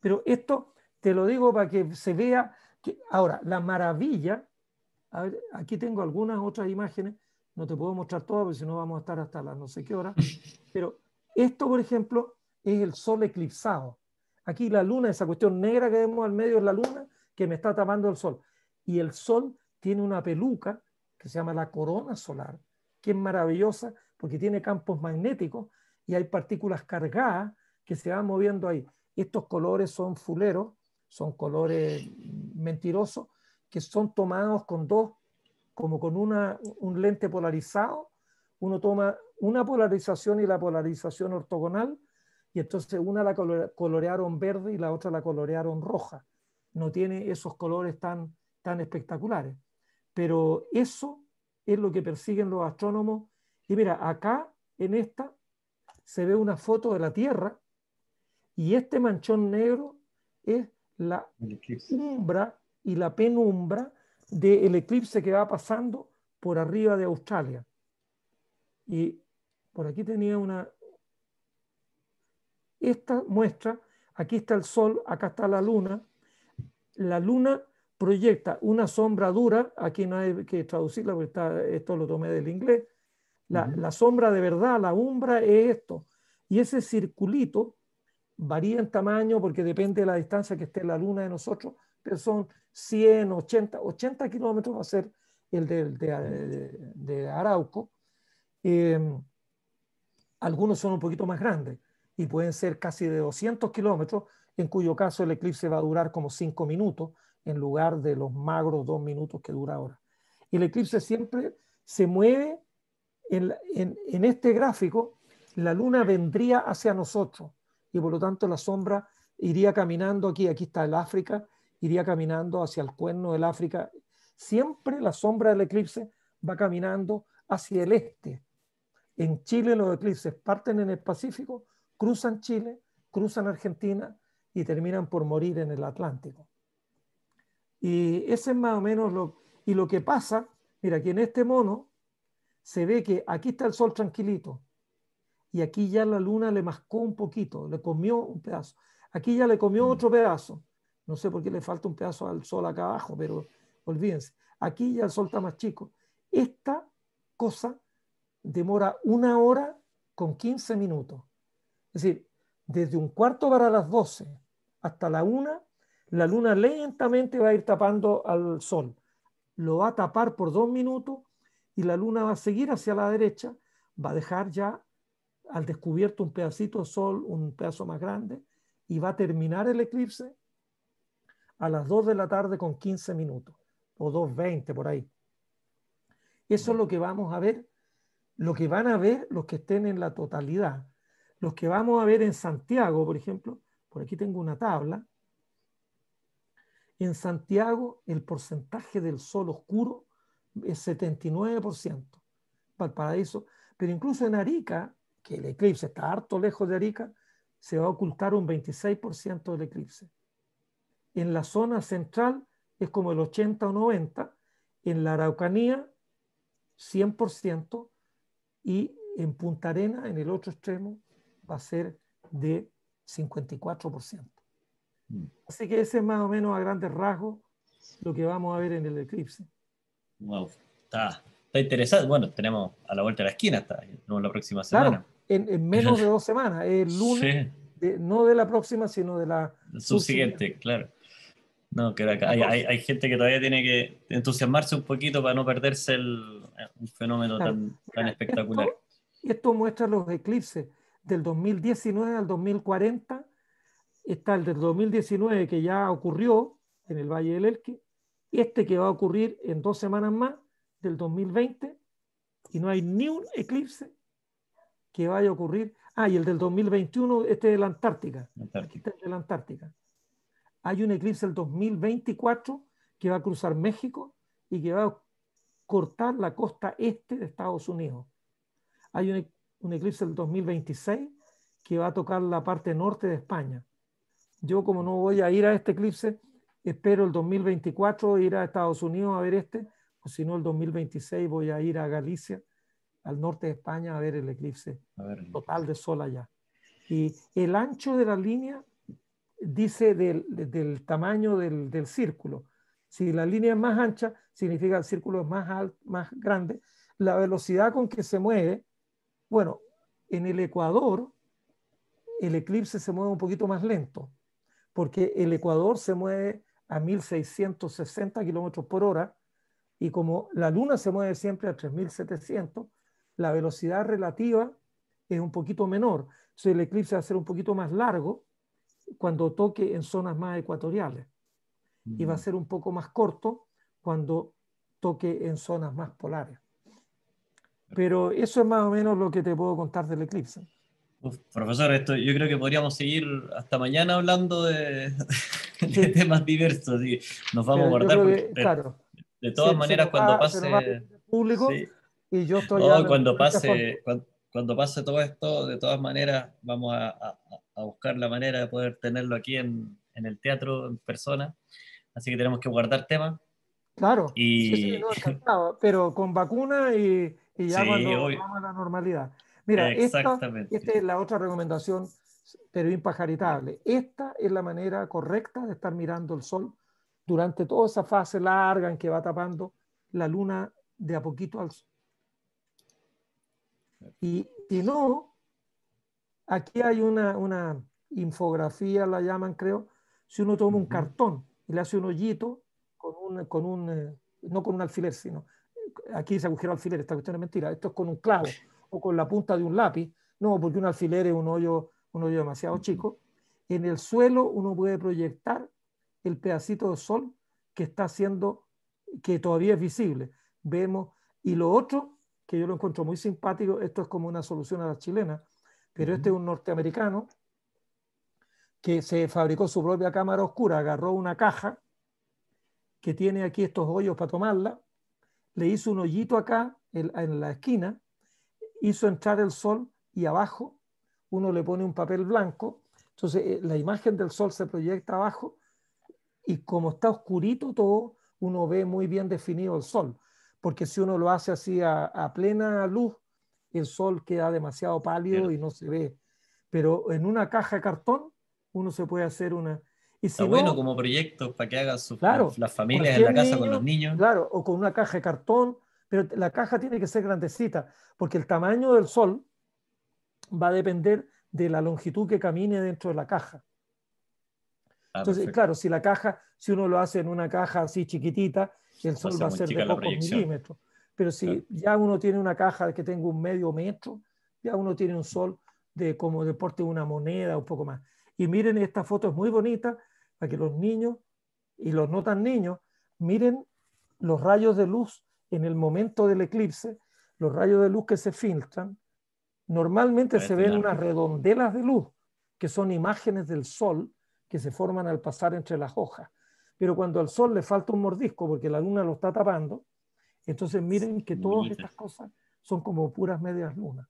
Pero esto te lo digo para que se vea que ahora la maravilla aquí tengo algunas otras imágenes, no te puedo mostrar todas porque si no vamos a estar hasta las no sé qué hora. pero esto, por ejemplo, es el sol eclipsado. Aquí la luna, esa cuestión negra que vemos al medio es la luna que me está tapando el sol. Y el sol tiene una peluca que se llama la corona solar, que es maravillosa porque tiene campos magnéticos y hay partículas cargadas que se van moviendo ahí. Estos colores son fuleros, son colores mentirosos, que son tomados con dos, como con una, un lente polarizado. Uno toma una polarización y la polarización ortogonal, y entonces una la colorearon verde y la otra la colorearon roja. No tiene esos colores tan, tan espectaculares. Pero eso es lo que persiguen los astrónomos. Y mira, acá en esta se ve una foto de la Tierra y este manchón negro es la umbra y la penumbra del eclipse que va pasando por arriba de Australia. Y por aquí tenía una... Esta muestra, aquí está el Sol, acá está la Luna. La Luna proyecta una sombra dura, aquí no hay que traducirla porque está, esto lo tomé del inglés. La, la sombra de verdad, la umbra es esto. Y ese circulito varía en tamaño porque depende de la distancia que esté la Luna de nosotros, pero son 180 80, kilómetros va a ser el de, Arauco. Em, algunos son un poquito más grandes y pueden ser casi de 200 kilómetros, en cuyo caso el eclipse va a durar como 5 minutos en lugar de los magros 2 minutos que dura ahora. Y el eclipse siempre se mueve en, en este gráfico, la luna vendría hacia nosotros y por lo tanto la sombra iría caminando aquí, aquí está el África, iría caminando hacia el cuerno del África. Siempre la sombra del eclipse va caminando hacia el este. En Chile los eclipses parten en el Pacífico, cruzan Chile, cruzan Argentina y terminan por morir en el Atlántico. Y ese es más o menos lo, y lo que pasa, mira, aquí en este mono se ve que aquí está el sol tranquilito y aquí ya la luna le mascó un poquito, le comió un pedazo. Aquí ya le comió mm. otro pedazo. No sé por qué le falta un pedazo al sol acá abajo, pero olvídense. Aquí ya el sol está más chico. Esta cosa demora una hora con 15 minutos. Es decir, desde un cuarto para las 12 hasta la una, la luna lentamente va a ir tapando al sol. Lo va a tapar por dos minutos y la luna va a seguir hacia la derecha, va a dejar ya al descubierto un pedacito de sol, un pedazo más grande, y va a terminar el eclipse a las 2 de la tarde con 15 minutos, o 2.20 por ahí. Eso es lo que vamos a ver, lo que van a ver los que estén en la totalidad. Los que vamos a ver en Santiago, por ejemplo, por aquí tengo una tabla. En Santiago el porcentaje del sol oscuro es 79%. para paraíso. pero incluso en Arica, que el eclipse está harto lejos de Arica, se va a ocultar un 26% del eclipse en la zona central es como el 80 o 90, en la Araucanía 100% y en Punta Arena, en el otro extremo, va a ser de 54%. Mm. Así que ese es más o menos a grandes rasgos lo que vamos a ver en el eclipse. Wow, está, está interesante. Bueno, tenemos a la vuelta de la esquina, está, la próxima semana. Claro, en, menos de dos semanas, el lunes, no de la próxima, sino de la subsiguiente, subsiguiente. claro. No, que ah, pues. hay, gente que todavía tiene que entusiasmarse un poquito para no perderse el, un fenómeno tan, espectacular. Esto, esto, muestra los eclipses del 2019 al 2040. Está el del 2019 que ya ocurrió en el Valle del Elqui, este que va a ocurrir en dos semanas más, del 2020, y no hay ni un eclipse que vaya a ocurrir. Ah, y el del 2021, este, este de la Antártica. de la Antártica hay un eclipse el 2024 que va a cruzar México y que va a cortar la costa este de Estados Unidos. Hay un, e-, eclipse el 2026 que va a tocar la parte norte de España. Yo como no voy a ir a este eclipse, espero el 2024 ir a Estados Unidos a ver este, o si no el 2026 voy a ir a Galicia, al norte de España, a ver el eclipse total de sol allá. Y el ancho de la línea dice del, tamaño del, círculo. Si la línea es más ancha, significa el círculo es más, alto, más grande. La velocidad con que se mueve, bueno, en el ecuador, el eclipse se mueve un poquito más lento, porque el ecuador se mueve a 1660 kilómetros por hora y como la luna se mueve siempre a 3700, la velocidad relativa es un poquito menor. Si el eclipse va a ser un poquito más largo cuando toque en zonas más ecuatoriales. Y va a mm. ser un poco más corto cuando toque en zonas más polares. Pero eso es más o menos lo que te puedo contar del eclipse. profesor, esto, yo creo que podríamos seguir hasta mañana hablando de, temas diversos y nos vamos a guardar. de, todas maneras, cuando pase. Público, y yo estoy no, cuando pase cuando pase todo esto, de todas maneras, vamos a, buscar la manera de poder tenerlo aquí en, el teatro, en persona. Así que tenemos que guardar tema. Claro. Y... Sí, pero con vacuna y, ya vamos a la normalidad. Mira, Esta, esta, es la otra recomendación, pero impajaritable. Esta es la manera correcta de estar mirando el sol durante toda esa fase larga en que va tapando la luna de a poquito al, sol. Y, si no, aquí hay una, una, infografía, la llaman creo, si uno toma un cartón y le hace un hoyito con un, con un eh, no con un alfiler, sino aquí se agujero alfiler, esta cuestión es mentira, esto es con un clavo o con la punta de un lápiz, no, porque un alfiler es un hoyo, un hoyo demasiado chico. En el suelo uno puede proyectar el pedacito de sol que está haciendo, que todavía es visible. Vemos, y lo otro que yo lo encuentro muy simpático, esto es como una solución a la chilena, pero este es un norteamericano que se fabricó su propia cámara oscura, agarró una caja que tiene aquí estos hoyos para tomarla, le hizo un hoyito acá en, en la esquina, hizo entrar el sol y abajo uno le pone un papel blanco, entonces eh, la imagen del sol se proyecta abajo y como está oscurito todo, uno ve muy bien definido el sol porque si uno lo hace así a, plena luz, el sol queda demasiado pálido y no se ve. Pero en una caja de cartón uno se puede hacer una... Y Está bueno como proyecto para que haga su claro, las familias en la casa con los niños. Claro, o con una caja de cartón, pero la caja tiene que ser grandecita, porque el tamaño del sol va a depender de la longitud que camine dentro de la caja. Ah, Entonces, claro, si la caja, si uno lo hace en una caja así chiquitita, el sol va a ser de pocos milímetros. Pero si ya uno tiene una caja que tenga un medio metro, ya uno tiene un sol de como deporte una moneda, un poco más. Y miren, esta foto es muy bonita para que los niños y los no tan niños miren los rayos de luz en el momento del eclipse, los rayos de luz que se filtran. Normalmente se ven unas redondelas de luz, que son imágenes del sol que se forman al pasar entre las hojas pero cuando al sol le falta un mordisco porque la luna lo está tapando, entonces miren que todas estas cosas son como puras medias lunas.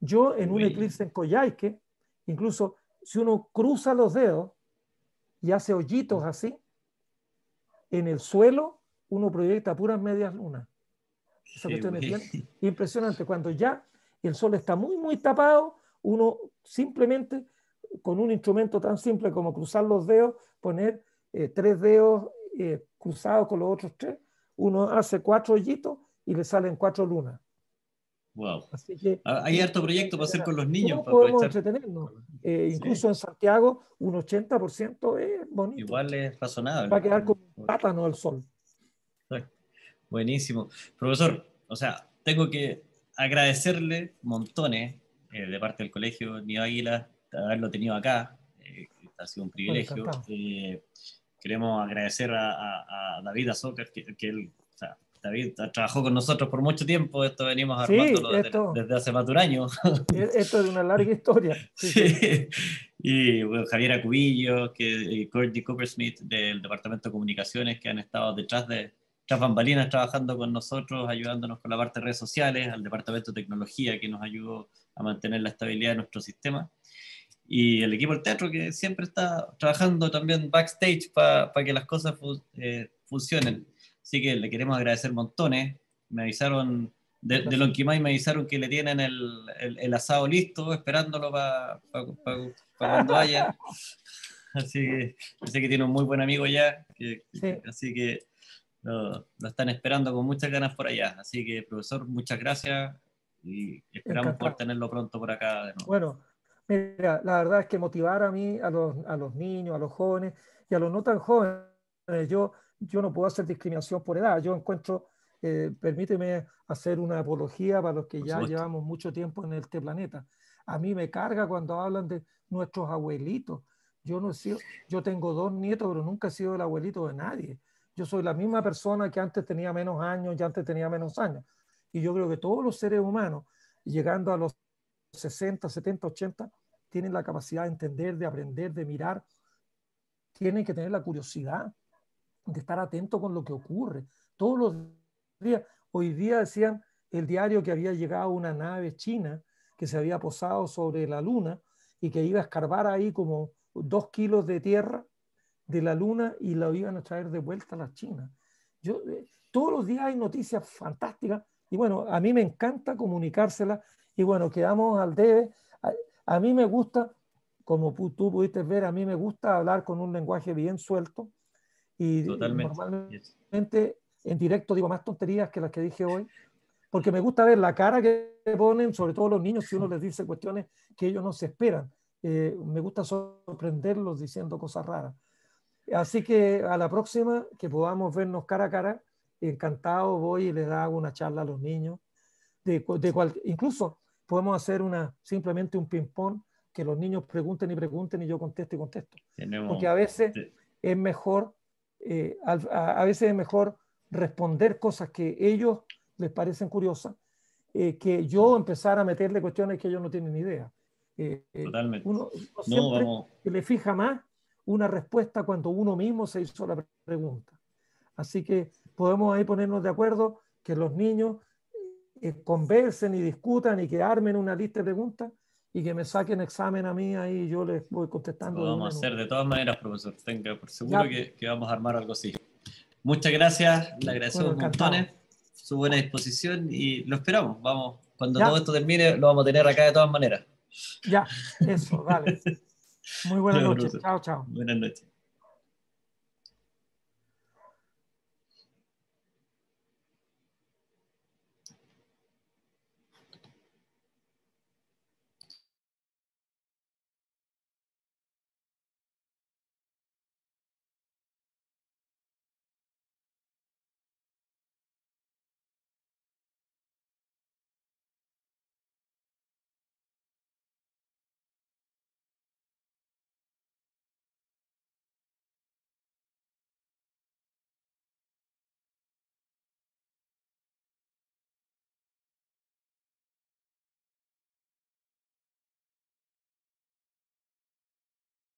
Yo en un eclipse en Coyhaique, incluso si uno cruza los dedos y hace hoyitos así, en el suelo uno proyecta puras medias lunas. Esa cuestión es bien impresionante. Cuando ya el sol está muy, muy tapado, uno simplemente con un instrumento tan simple como cruzar los dedos, poner eh, tres dedos eh, cruzados con los otros tres, uno hace cuatro hoyitos y le salen cuatro lunas. Wow. Ah, hay harto proyecto para hacer con los niños. Para podemos entretenernos. Eh, incluso en Santiago, un 80% es bonito. Igual es razonable. Va a quedar como un plátano al sol. Buenísimo. Profesor, o sea, tengo que agradecerle montones de parte del colegio Nido Águila haberlo tenido acá. ha sido un privilegio queremos agradecer a, David Azócar, que, él, David trabajó con nosotros por mucho tiempo, esto venimos armándolo desde, hace más de un año. E-, esto es una larga historia. Y Javier Acubillo, que, y Cordy Coopersmith del Departamento de Comunicaciones que han estado detrás de tras bambalinas trabajando con nosotros, ayudándonos con la parte de redes sociales, al Departamento de Tecnología que nos ayudó a mantener la estabilidad de nuestro sistema y el equipo del teatro que siempre está trabajando también backstage para que las cosas eh, funcionen. Así que le queremos agradecer montones. Me avisaron, de, de Lonquimay me avisaron que le tienen el, el, asado listo, esperándolo para cuando haya Así que sé que tiene un muy buen amigo ya, así que lo, están esperando con muchas ganas por allá. Así que, profesor, muchas gracias y esperamos por poder tenerlo pronto por acá de nuevo. Bueno. Mira, la verdad es que motivar a mí, a los, niños, a los jóvenes y a los no tan jóvenes, yo, yo no puedo hacer discriminación por edad. Yo encuentro, eh, permíteme hacer una apología para los que ya llevamos mucho tiempo en este planeta. A mí me carga cuando hablan de nuestros abuelitos. Yo no he sido, yo tengo dos nietos, pero nunca he sido el abuelito de nadie. Yo soy la misma persona que antes tenía menos años y antes tenía menos años. Y yo creo que todos los seres humanos, llegando a los 60, 70, 80, tienen la capacidad de entender, de aprender, de mirar, tienen que tener la curiosidad de estar atento con lo que ocurre. Todos los días, hoy día decían el diario que había llegado una nave china que se había posado sobre la luna y que iba a escarbar ahí como dos kilos de tierra de la luna y la iban a traer de vuelta a la China. Yo, eh, todos los días hay noticias fantásticas y bueno, a mí me encanta comunicárselas y bueno, quedamos al debe. A, mí me gusta, como tú pudiste ver, a mí me gusta hablar con un lenguaje bien suelto y Totalmente. normalmente en directo digo más tonterías que las que dije hoy, porque me gusta ver la cara que ponen, sobre todo los niños, si uno les dice cuestiones que ellos no se esperan. Eh, me gusta sorprenderlos diciendo cosas raras. Así que a la próxima, que podamos vernos cara a cara, encantado voy y les hago una charla a los niños, de, de cual, incluso podemos hacer una, simplemente un ping-pong que los niños pregunten y pregunten y yo contesto y contesto. Porque a veces es mejor, eh, a, veces es mejor responder cosas que ellos les parecen curiosas, eh, que yo empezar a meterle cuestiones que ellos no tienen ni idea. Eh, uno, siempre le fija más una respuesta cuando uno mismo se hizo la pregunta. Así que podemos ahí ponernos de acuerdo que los niños eh, conversen y discutan y que armen una lista de preguntas y que me saquen examen a mí ahí y yo les voy contestando. Lo vamos a hacer de todas maneras, profesor. Tenga por seguro que, vamos a armar algo así. Muchas gracias, le agradecemos montones su buena disposición y lo esperamos. Vamos, cuando todo esto termine, lo vamos a tener acá de todas maneras. Ya, eso, vale. Muy buenas noches. Chao, chao. Buenas noches.